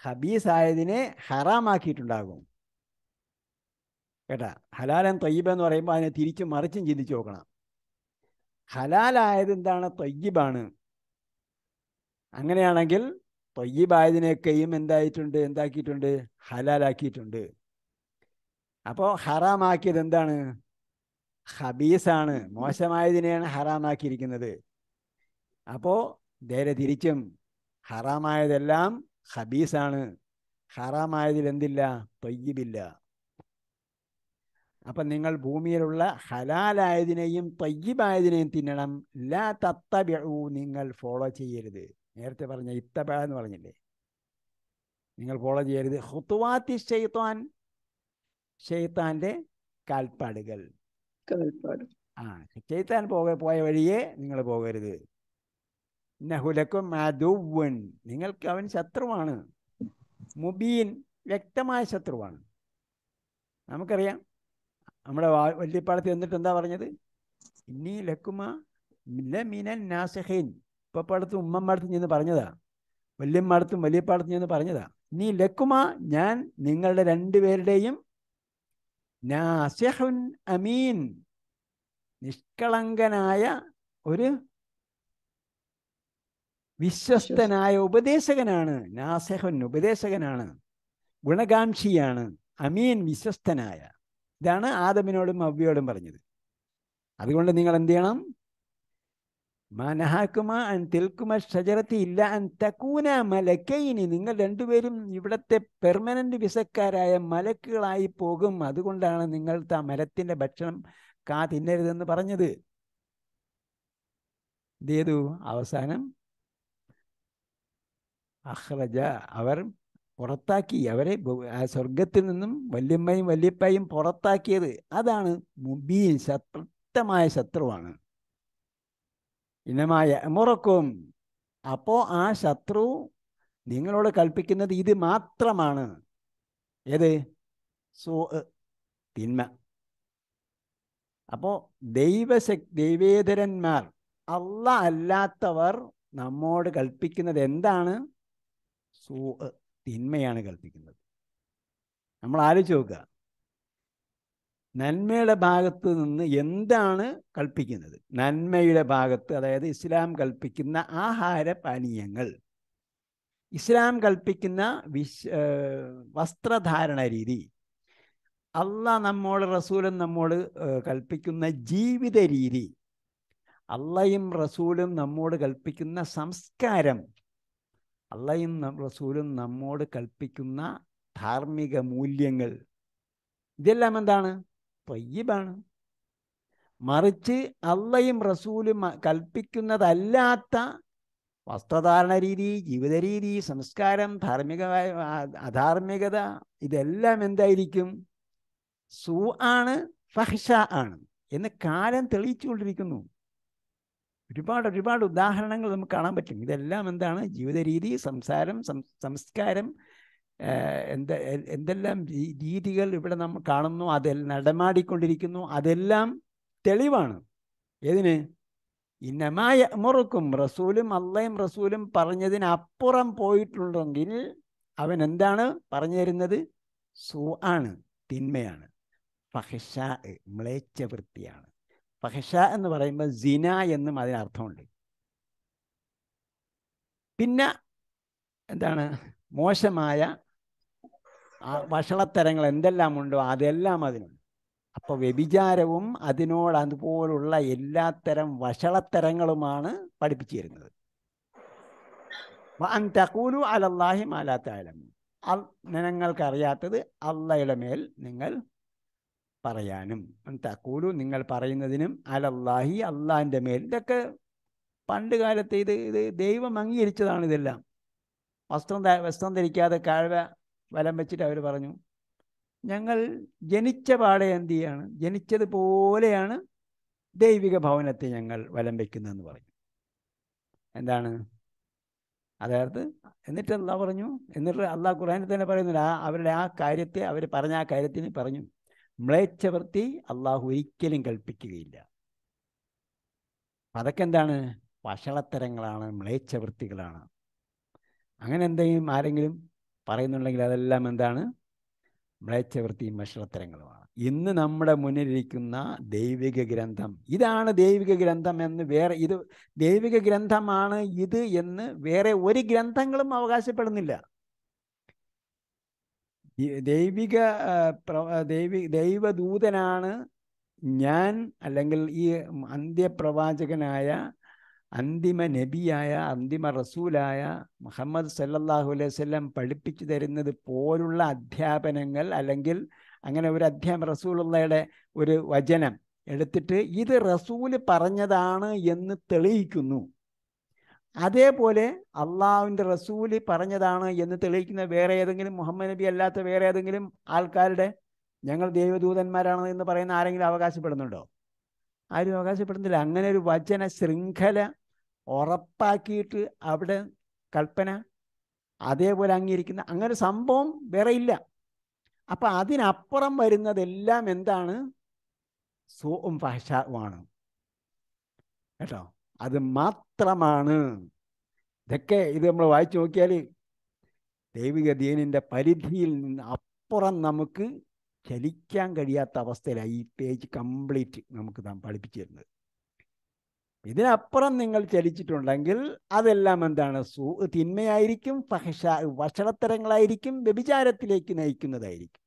A: ഹബീസായതിനെ ഹറാമാക്കിയിട്ടുണ്ടാകും കേട്ടാ ഹലാലൻ തൊയ്യബ എന്ന് പറയുമ്പോൾ അതിനെ തിരിച്ചും മറിച്ചും ചിന്തിച്ചു നോക്കണം ഹലാലായത് എന്താണ് തൊയ്യബാണ് അങ്ങനെയാണെങ്കിൽ തൊയ്യിബായതിനെയൊക്കെയും എന്തായിട്ടുണ്ട് എന്താക്കിയിട്ടുണ്ട് ഹലാലാക്കിയിട്ടുണ്ട് അപ്പോൾ ഹറാമാക്കിയത് എന്താണ് ഹബീസാണ് മോശമായതിനെയാണ് ഹറാമാക്കിയിരിക്കുന്നത് അപ്പോൾ നേരെ തിരിച്ചും ഹറാമായതെല്ലാം ഹബീസാണ് ഹറാമായതിൽ എന്തില്ല തൊയ്യിബില്ല അപ്പം നിങ്ങൾ ഭൂമിയിലുള്ള ഹലാലായതിനെയും തൊയ്യബായതിനെയും തിന്നണം ലാ തത്തബിഴു നിങ്ങൾ ഫോളോ ചെയ്യരുത് നേരത്തെ പറഞ്ഞ ഇത്തബ എന്ന് പറഞ്ഞില്ലേ നിങ്ങൾ ഫോളോ ചെയ്യരുത് ഹുത്തുവാത്തി ഷെയ്ത്താൻ ഷെയ്ത്താൻ്റെ കാൽപ്പാടുകൾ ആ ഷെയ്ത്താൻ പോക പോയ വഴിയെ നിങ്ങൾ പോകരുത് നഹുലക്കും മധുവൻ നിങ്ങൾക്ക് അവൻ ശത്രുവാണ് മുബീൻ വ്യക്തമായ ശത്രുവാണ് നമുക്കറിയാം നമ്മുടെ വല്യപ്പാടത്ത് എന്നിട്ട് എന്താ പറഞ്ഞത് ഇനി ലക്കുമ മില നാസഹീൻ ഉപ്പപ്പാടത്തും ഉമ്മമ്മടുത്തും ചെന്ന് പറഞ്ഞതാ വല്യമ്മടുത്തും വലിയപ്പാടത്തും ചെന്ന് പറഞ്ഞതാ നീ ലക്കുമ ഞാൻ നിങ്ങളുടെ രണ്ടുപേരുടെയും അമീൻ നിഷ്കളങ്കനായ ഒരു വിശ്വസ്തനായ ഉപദേശകനാണ് നാസഹൻ ഉപദേശകനാണ് ഗുണകാംക്ഷിയാണ് അമീൻ വിശ്വസ്തനായ ഇതാണ് ആദമിനോടും അവ്യോടും പറഞ്ഞത് അതുകൊണ്ട് നിങ്ങൾ എന്ത് ചെയ്യണം മാ നഹാക്കുമ ഷജറത്തി ഇല്ല അൻ തക്കൂന മലക്കൈനി നിങ്ങൾ രണ്ടുപേരും ഇവിടത്തെ പെർമനന്റ് വിസക്കാരായ മലക്കുകളായി പോകും അതുകൊണ്ടാണ് നിങ്ങൾ ആ മരത്തിന്റെ ഭക്ഷണം കാ തിന്നരുതെന്ന് പറഞ്ഞത് എന്ത് അവസാനം അഹ്റജ അവർ പുറത്താക്കി അവരെ സ്വർഗത്തിൽ നിന്നും വല്യമ്മയും വല്യപ്പയും പുറത്താക്കിയത് അതാണ് മുബീൻ ശത്രുത്തമായ ശത്രുവാണ് ഇനമായ മുറക്കും അപ്പോ ആ ശത്രു നിങ്ങളോട് കൽപ്പിക്കുന്നത് ഇത് മാത്രമാണ് ഏത് സോ തിന്മ അപ്പോ ദൈവശക് ദൈവേതരന്മാർ അല്ല അല്ലാത്തവർ നമ്മോട് കൽപ്പിക്കുന്നത് എന്താണ് സൂ തിന്മയാണ് കൽപ്പിക്കുന്നത് നമ്മൾ ആലോചിച്ച് നോക്കുക നന്മയുടെ ഭാഗത്ത് നിന്ന് എന്താണ് കൽപ്പിക്കുന്നത് നന്മയുടെ ഭാഗത്ത് അതായത് ഇസ്ലാം കൽപ്പിക്കുന്ന ആഹാര പാനീയങ്ങൾ ഇസ്ലാം കൽപ്പിക്കുന്ന വിശ് വസ്ത്രധാരണ രീതി അല്ല നമ്മോട് റസൂലും നമ്മോട് കൽപ്പിക്കുന്ന ജീവിത രീതി അള്ളയും റസൂലും നമ്മോട് കൽപ്പിക്കുന്ന സംസ്കാരം അള്ളയും റസൂലും നമ്മോട് കൽപ്പിക്കുന്ന ധാർമ്മിക മൂല്യങ്ങൾ ഇതെല്ലാം എന്താണ് തൊയ്യബാണ് മറിച്ച് അള്ളയും റസൂലും കൽപ്പിക്കുന്നതല്ലാത്ത വസ്ത്രധാരണ രീതി ജീവിത രീതി സംസ്കാരം ധാർമ്മികമായ അധാർമികത ഇതെല്ലാം എന്തായിരിക്കും സു ആണ് ഫഹ്ഷ ആണ് എന്ന് കാലം തെളിയിച്ചുകൊണ്ടിരിക്കുന്നു ഒരുപാട് ഒരുപാട് ഉദാഹരണങ്ങൾ നമുക്ക് കാണാൻ പറ്റും ഇതെല്ലാം എന്താണ് ജീവിത രീതി സംസാരം സംസ്കാരം എന്ത് എന്തെല്ലാം രീതികൾ ഇവിടെ നമ്മൾ കാണുന്നു അതെ നടമാടിക്കൊണ്ടിരിക്കുന്നു അതെല്ലാം തെളിവാണ് ഏതിന് ഇന്നമായ മുറുക്കും റസൂലും അള്ളയും റസൂലും പറഞ്ഞതിനപ്പുറം പോയിട്ടുണ്ടെങ്കിൽ അവൻ എന്താണ് പറഞ്ഞു തരുന്നത് സൂ ആണ് തിന്മയാണ് ഫഹഷ മ്ലേച്ഛ വൃത്തിയാണ് ഫഹഷ എന്ന് പറയുമ്പോൾ സിന എന്നും അതിനർത്ഥമുണ്ട് പിന്നെ എന്താണ് മോശമായ വഷളത്തരങ്ങൾ എന്തെല്ലാം ഉണ്ടോ അതെല്ലാം അതിനുണ്ട് അപ്പോൾ വ്യഭിചാരവും അതിനോട് അതുപോലുള്ള എല്ലാത്തരം വഷളത്തരങ്ങളുമാണ് പഠിപ്പിച്ചു തരുന്നത് അന്തകൂലു അലല്ലാഹി മാലാത്തായാലും നിങ്ങൾക്കറിയാത്തത് അള്ളയുടെ മേൽ നിങ്ങൾ പറയാനും തക്കൂലു നിങ്ങൾ പറയുന്നതിനും അലല്ലാഹി അള്ളാഹിന്റെ മേൽ ഇതൊക്കെ പണ്ട് കാലത്ത് ഇത് ഇത് ദൈവം അംഗീകരിച്ചതാണ് ഇതെല്ലാം വസ്ത്രം വസ്ത്രം ധരിക്കാതെ കഴിവ വലം വെച്ചിട്ട് അവർ പറഞ്ഞു ഞങ്ങൾ ജനിച്ച പാടെ എന്ത് ചെയ്യാണ് ജനിച്ചതുപോലെയാണ് ദൈവിക ഭവനത്തെ ഞങ്ങൾ വലം വയ്ക്കുന്നതെന്ന് പറഞ്ഞു എന്താണ് അതായത് എന്നിട്ട് അള്ളാഹ് പറഞ്ഞു എന്നിട്ട് അള്ളാഹ് ഖുറാനിൽ തന്നെ പറയുന്നില്ല ആ അവരുടെ ആ കാര്യത്തെ അവർ പറഞ്ഞ ആ കാര്യത്തിന് പറഞ്ഞു മ്ലേച്ഛവൃത്തി അള്ളാഹു ഒരിക്കലും കൽപ്പിക്കുകയില്ല അതൊക്കെ എന്താണ് വഷളത്തരങ്ങളാണ് മ്ലേച്ഛവൃത്തികളാണ് അങ്ങനെ എന്തെങ്കിലും ആരെങ്കിലും പറയുന്നുണ്ടെങ്കിൽ അതെല്ലാം എന്താണ് മ്ലേച്ഛവൃത്തിയും മഷറത്തരങ്ങളുമാണ് ഇന്ന് നമ്മുടെ മുന്നിലിരിക്കുന്ന ദൈവിക ഗ്രന്ഥം ഇതാണ് ദൈവിക ഗ്രന്ഥം എന്ന് വേറെ ഇത് ദൈവിക ഗ്രന്ഥമാണ് ഇത് എന്ന് വേറെ ഒരു ഗ്രന്ഥങ്ങളും അവകാശപ്പെടുന്നില്ല ദൈവിക ദൈവി ദൈവദൂതനാണ് ഞാൻ അല്ലെങ്കിൽ ഈ അന്ത്യപ്രവാചകനായ അന്തിമ നബിയായ അന്തിമ റസൂലായ മുഹമ്മദ് സല്ലാഹു അലൈഹി സ്വല്ലം പഠിപ്പിച്ചു തരുന്നത് പോലുള്ള അധ്യാപനങ്ങൾ അല്ലെങ്കിൽ അങ്ങനെ ഒരു അധ്യാപന റസൂലുള്ളയുടെ ഒരു വചനം എടുത്തിട്ട് ഇത് റസൂല് പറഞ്ഞതാണ് എന്ന് തെളിയിക്കുന്നു അതേപോലെ അള്ളാഹുവിൻ്റെ റസൂല് പറഞ്ഞതാണ് എന്ന് തെളിയിക്കുന്ന വേറെ ഏതെങ്കിലും മുഹമ്മദ് നബി അല്ലാത്ത വേറെ ഏതെങ്കിലും ആൾക്കാരുടെ ഞങ്ങൾ ദൈവദൂതന്മാരാണ് എന്ന് പറയുന്ന ആരെങ്കിലും അവകാശപ്പെടുന്നുണ്ടോ ആരും അവകാശപ്പെടുന്നില്ല അങ്ങനെ ഒരു വചന ശൃംഖല ഉറപ്പാക്കിയിട്ട് അവിടെ കൽപ്പന അതേപോലെ അംഗീകരിക്കുന്ന അങ്ങനെ സംഭവം വേറെ ഇല്ല അപ്പൊ അതിനപ്പുറം വരുന്നതെല്ലാം എന്താണ് സോം ഭാഷാവാണ് കേട്ടോ അത് മാത്രമാണ് ഇതൊക്കെ ഇത് നമ്മൾ വായിച്ചു നോക്കിയാൽ ദൈവിക ദീനിൻ്റെ പരിധിയിൽ നിന്ന് അപ്പുറം നമുക്ക് ചലിക്കാൻ കഴിയാത്ത അവസ്ഥയിലായി ഈ പേജ് കംപ്ലീറ്റ് നമുക്ക് പഠിപ്പിച്ചു തരുന്നത് ഇതിനപ്പുറം നിങ്ങൾ ചലിച്ചിട്ടുണ്ടെങ്കിൽ അതെല്ലാം എന്താണ് സു തിന്മയായിരിക്കും ഫഹഷ വഷളത്തരങ്ങളായിരിക്കും വ്യഭിചാരത്തിലേക്ക് നയിക്കുന്നതായിരിക്കും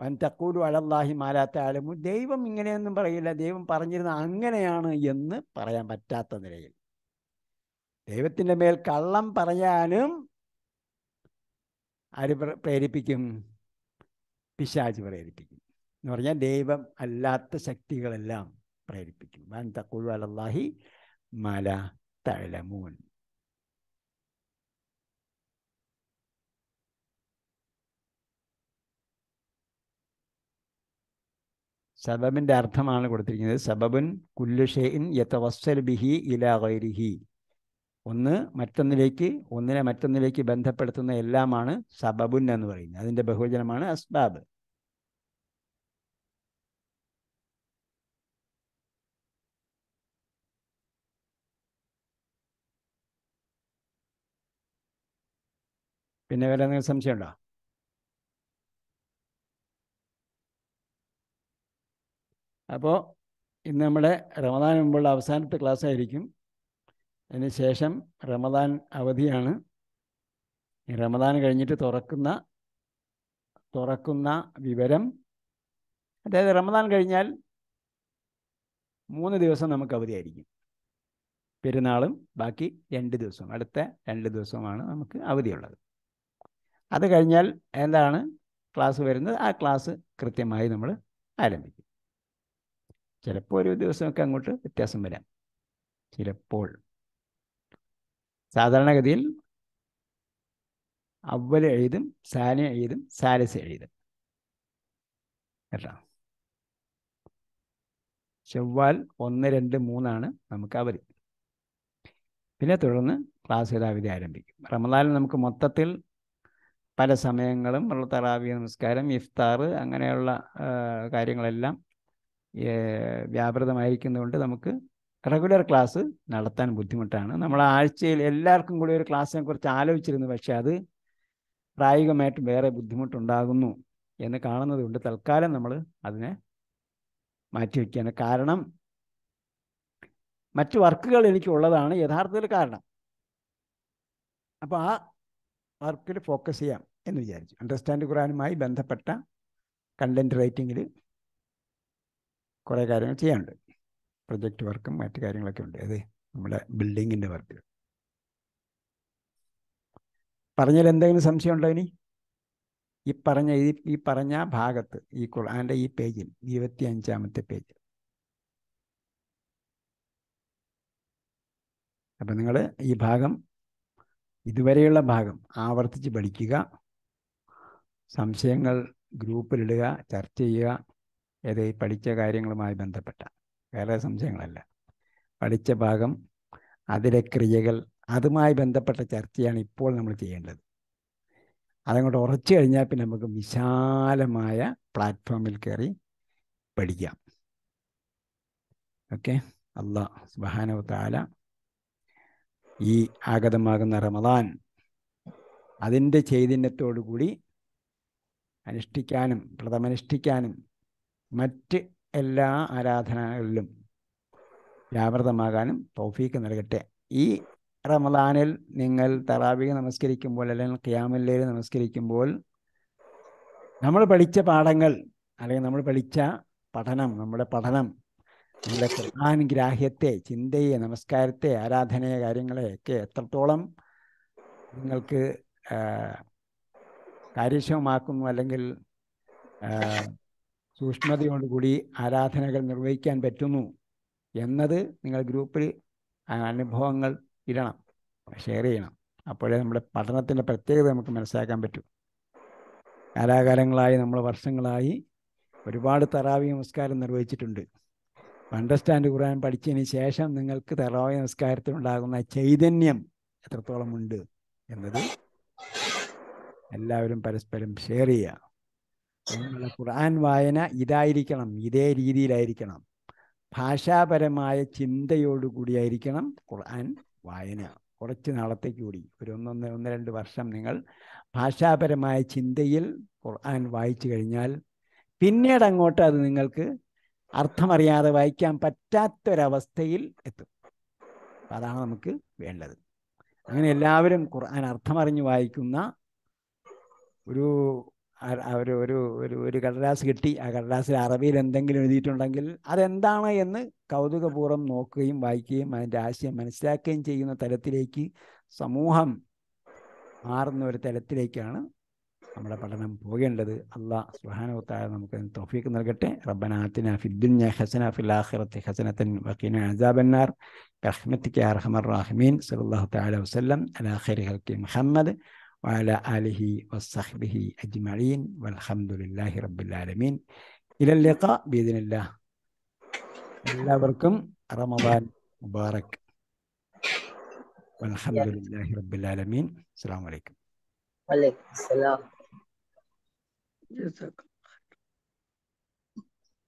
A: വൻ തക്കൂലു അഴല്ലാഹി മാലാത്ത ആലമു ദൈവം ഇങ്ങനെയൊന്നും പറയില്ല ദൈവം പറഞ്ഞിരുന്ന അങ്ങനെയാണ് എന്ന് പറയാൻ പറ്റാത്ത നിലയിൽ ദൈവത്തിൻ്റെ മേൽ കള്ളം പറയാനും ആര് പ്രേരിപ്പിക്കും പിശാജ് പ്രേരിപ്പിക്കും എന്ന് പറഞ്ഞാൽ ദൈവം അല്ലാത്ത ശക്തികളെല്ലാം പ്രേരിപ്പിക്കും വാൻ അലല്ലാഹി മല തഴലമൂൻ സബബിൻ്റെ അർത്ഥമാണ് കൊടുത്തിരിക്കുന്നത് സബബുൻ കുല്ലുഷെയിൻ യത്തവസ്സൽ ബിഹി ഇലാ ഗൈരിഹി ഒന്ന് മറ്റൊന്നിലേക്ക് ഒന്നിനെ മറ്റൊന്നിലേക്ക് ബന്ധപ്പെടുത്തുന്ന എല്ലാമാണ് സബബുൻ എന്ന് പറയുന്നത് അതിൻ്റെ ബഹുജനമാണ് അസ്ബാബ് പിന്നെ വേറെ എന്തെങ്കിലും സംശയമുണ്ടോ അപ്പോൾ ഇന്ന് നമ്മുടെ റമദാൻ മുമ്പുള്ള അവസാനത്തെ ക്ലാസ് ആയിരിക്കും അതിന് ശേഷം റമദാൻ അവധിയാണ് റമദാൻ കഴിഞ്ഞിട്ട് തുറക്കുന്ന തുറക്കുന്ന വിവരം അതായത് റമദാൻ കഴിഞ്ഞാൽ മൂന്ന് ദിവസം നമുക്ക് അവധിയായിരിക്കും പെരുന്നാളും ബാക്കി രണ്ട് ദിവസവും അടുത്ത രണ്ട് ദിവസവുമാണ് നമുക്ക് അവധിയുള്ളത് അത് കഴിഞ്ഞാൽ എന്താണ് ക്ലാസ് വരുന്നത് ആ ക്ലാസ് കൃത്യമായി നമ്മൾ ആരംഭിക്കും ചിലപ്പോൾ ഒരു ദിവസമൊക്കെ അങ്ങോട്ട് വ്യത്യാസം വരാം ചിലപ്പോൾ സാധാരണഗതിയിൽ അവൽ എഴുതും സാന എഴുതും സാലസ് എഴുതും കേട്ടോ ചൊവ്വാൽ ഒന്ന് രണ്ട് മൂന്നാണ് നമുക്ക് അവധി പിന്നെ തുടർന്ന് ക്ലാസ് യഥാവിധി ആരംഭിക്കും റമദാനിൽ നമുക്ക് മൊത്തത്തിൽ പല സമയങ്ങളും ഉള്ള തറാവിയ നമസ്കാരം ഇഫ്താർ അങ്ങനെയുള്ള കാര്യങ്ങളെല്ലാം വ്യാപൃതമായിരിക്കുന്നതുകൊണ്ട് നമുക്ക് റെഗുലർ ക്ലാസ് നടത്താൻ ബുദ്ധിമുട്ടാണ് നമ്മൾ ആഴ്ചയിൽ എല്ലാവർക്കും കൂടി ഒരു ക്ലാസ്സിനെ കുറിച്ച് ആലോചിച്ചിരുന്നു പക്ഷേ അത് പ്രായോഗികമായിട്ട് വേറെ ബുദ്ധിമുട്ടുണ്ടാകുന്നു എന്ന് കാണുന്നത് കൊണ്ട് തൽക്കാലം നമ്മൾ അതിനെ മാറ്റിവെക്കുകയാണ് കാരണം മറ്റ് വർക്കുകൾ എനിക്കുള്ളതാണ് യഥാർത്ഥത്തിൽ കാരണം അപ്പോൾ ആ മാർക്കിൽ ഫോക്കസ് ചെയ്യാം എന്ന് വിചാരിച്ചു അണ്ടർസ്റ്റാൻഡ് ഖുറാനുമായി ബന്ധപ്പെട്ട കണ്ടൻറ് റൈറ്റിങ്ങിൽ കുറേ കാര്യങ്ങൾ ചെയ്യാനുണ്ട് പ്രൊജക്റ്റ് വർക്കും മറ്റു കാര്യങ്ങളൊക്കെ ഉണ്ട് അതെ നമ്മുടെ ബിൽഡിങ്ങിൻ്റെ വർക്ക് പറഞ്ഞാൽ എന്തെങ്കിലും സംശയം ഉണ്ടോ ഇനി ഈ പറഞ്ഞ ഈ ഈ പറഞ്ഞ ഭാഗത്ത് ഈ ഖുർആാൻ്റെ ഈ പേജിൽ ഇരുപത്തി അഞ്ചാമത്തെ പേജിൽ അപ്പം നിങ്ങൾ ഈ ഭാഗം ഇതുവരെയുള്ള ഭാഗം ആവർത്തിച്ച് പഠിക്കുക സംശയങ്ങൾ ഗ്രൂപ്പിലിടുക ചർച്ച ചെയ്യുക ഏത് പഠിച്ച കാര്യങ്ങളുമായി ബന്ധപ്പെട്ട വേറെ സംശയങ്ങളല്ല പഠിച്ച ഭാഗം അതിലെ ക്രിയകൾ അതുമായി ബന്ധപ്പെട്ട ചർച്ചയാണ് ഇപ്പോൾ നമ്മൾ ചെയ്യേണ്ടത് അതങ്ങോട്ട് ഉറച്ചു കഴിഞ്ഞാൽ പിന്നെ നമുക്ക് വിശാലമായ പ്ലാറ്റ്ഫോമിൽ കയറി പഠിക്കാം ഓക്കെ അള്ളാഹ് സുബാനവത്താല ഈ ആഗതമാകുന്ന റമദാൻ അതിൻ്റെ ചൈതന്യത്തോടുകൂടി അനുഷ്ഠിക്കാനും വ്രതമനുഷ്ഠിക്കാനും മറ്റ് എല്ലാ ആരാധനകളിലും വ്യാപൃതമാകാനും തൗഫീക്ക് നൽകട്ടെ ഈ റമദാനിൽ നിങ്ങൾ തറാബിക നമസ്കരിക്കുമ്പോൾ അല്ലെങ്കിൽ ക്യാമല്ലേൽ നമസ്കരിക്കുമ്പോൾ നമ്മൾ പഠിച്ച പാഠങ്ങൾ അല്ലെങ്കിൽ നമ്മൾ പഠിച്ച പഠനം നമ്മുടെ പഠനം നമ്മുടെ കൃപാനുഗ്രാഹ്യത്തെ ചിന്തയെ നമസ്കാരത്തെ ആരാധനയെ കാര്യങ്ങളെ ഒക്കെ എത്രത്തോളം നിങ്ങൾക്ക് കാര്യക്ഷമമാക്കുന്നു അല്ലെങ്കിൽ സൂക്ഷ്മതയോടുകൂടി ആരാധനകൾ നിർവഹിക്കാൻ പറ്റുന്നു എന്നത് നിങ്ങൾ ഗ്രൂപ്പിൽ അനുഭവങ്ങൾ ഇടണം ഷെയർ ചെയ്യണം അപ്പോഴേ നമ്മുടെ പഠനത്തിൻ്റെ പ്രത്യേകത നമുക്ക് മനസ്സിലാക്കാൻ പറ്റൂ കാലാകാലങ്ങളായി നമ്മൾ വർഷങ്ങളായി ഒരുപാട് തറാവി നമസ്കാരം നിർവഹിച്ചിട്ടുണ്ട് അണ്ടർസ്റ്റാൻഡ് ഖുർആൻ പഠിച്ചതിന് ശേഷം നിങ്ങൾക്ക് തെറാവ നമസ്കാരത്തിനുണ്ടാകുന്ന ചൈതന്യം എത്രത്തോളമുണ്ട് എന്നത് എല്ലാവരും പരസ്പരം ഷെയർ ചെയ്യുക ഖുർആൻ വായന ഇതായിരിക്കണം ഇതേ രീതിയിലായിരിക്കണം ഭാഷാപരമായ ചിന്തയോടുകൂടിയായിരിക്കണം ഖുർആൻ വായന കുറച്ച് നാളത്തേക്ക് കൂടി ഒരു ഒന്നൊന്ന് ഒന്ന് രണ്ട് വർഷം നിങ്ങൾ ഭാഷാപരമായ ചിന്തയിൽ ഖുർആൻ വായിച്ചു കഴിഞ്ഞാൽ പിന്നീട് അങ്ങോട്ട് അത് നിങ്ങൾക്ക് അർത്ഥമറിയാതെ വായിക്കാൻ പറ്റാത്തൊരവസ്ഥയിൽ എത്തും അതാണ് നമുക്ക് വേണ്ടത് അങ്ങനെ എല്ലാവരും ഖുർആൻ അർത്ഥമറിഞ്ഞ് വായിക്കുന്ന ഒരു ഒരു ഒരു ഒരു ഒരു കടലാസ് കിട്ടി ആ കടലാസിൽ അറബിയിൽ എന്തെങ്കിലും എഴുതിയിട്ടുണ്ടെങ്കിൽ അതെന്താണ് എന്ന് കൗതുകപൂർവ്വം നോക്കുകയും വായിക്കുകയും അതിൻ്റെ ആശയം മനസ്സിലാക്കുകയും ചെയ്യുന്ന തലത്തിലേക്ക് സമൂഹം മാറുന്ന ഒരു തലത്തിലേക്കാണ് നമ്മുടെ പഠനം പോകേണ്ടത് അള്ളാഹ് സുഹാനോത്തായ നമുക്ക് തോഫീക്ക് നൽകട്ടെ റബ്ബനാത്തിന ഫിദ്ദുന്യ ഹസന ഫിലാഖിറത്തി ഹസനത്തൻ വക്കീന അസാബന്നാർ റഹ്മത്തിക്ക് അർഹമർ റാഹിമീൻ സലാഹു താല വസ്ലം അലാഖിർ ഹൽക്കി മുഹമ്മദ് وعلى آله وصحبه أجمعين والحمد لله رب العالمين إلى اللقاء بإذن الله എല്ലാവർക്കും Ramadan Mubarak والحمد لله رب العالمين السلام عليكم وعليكم السلام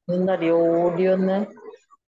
A: Yun na, di audio na.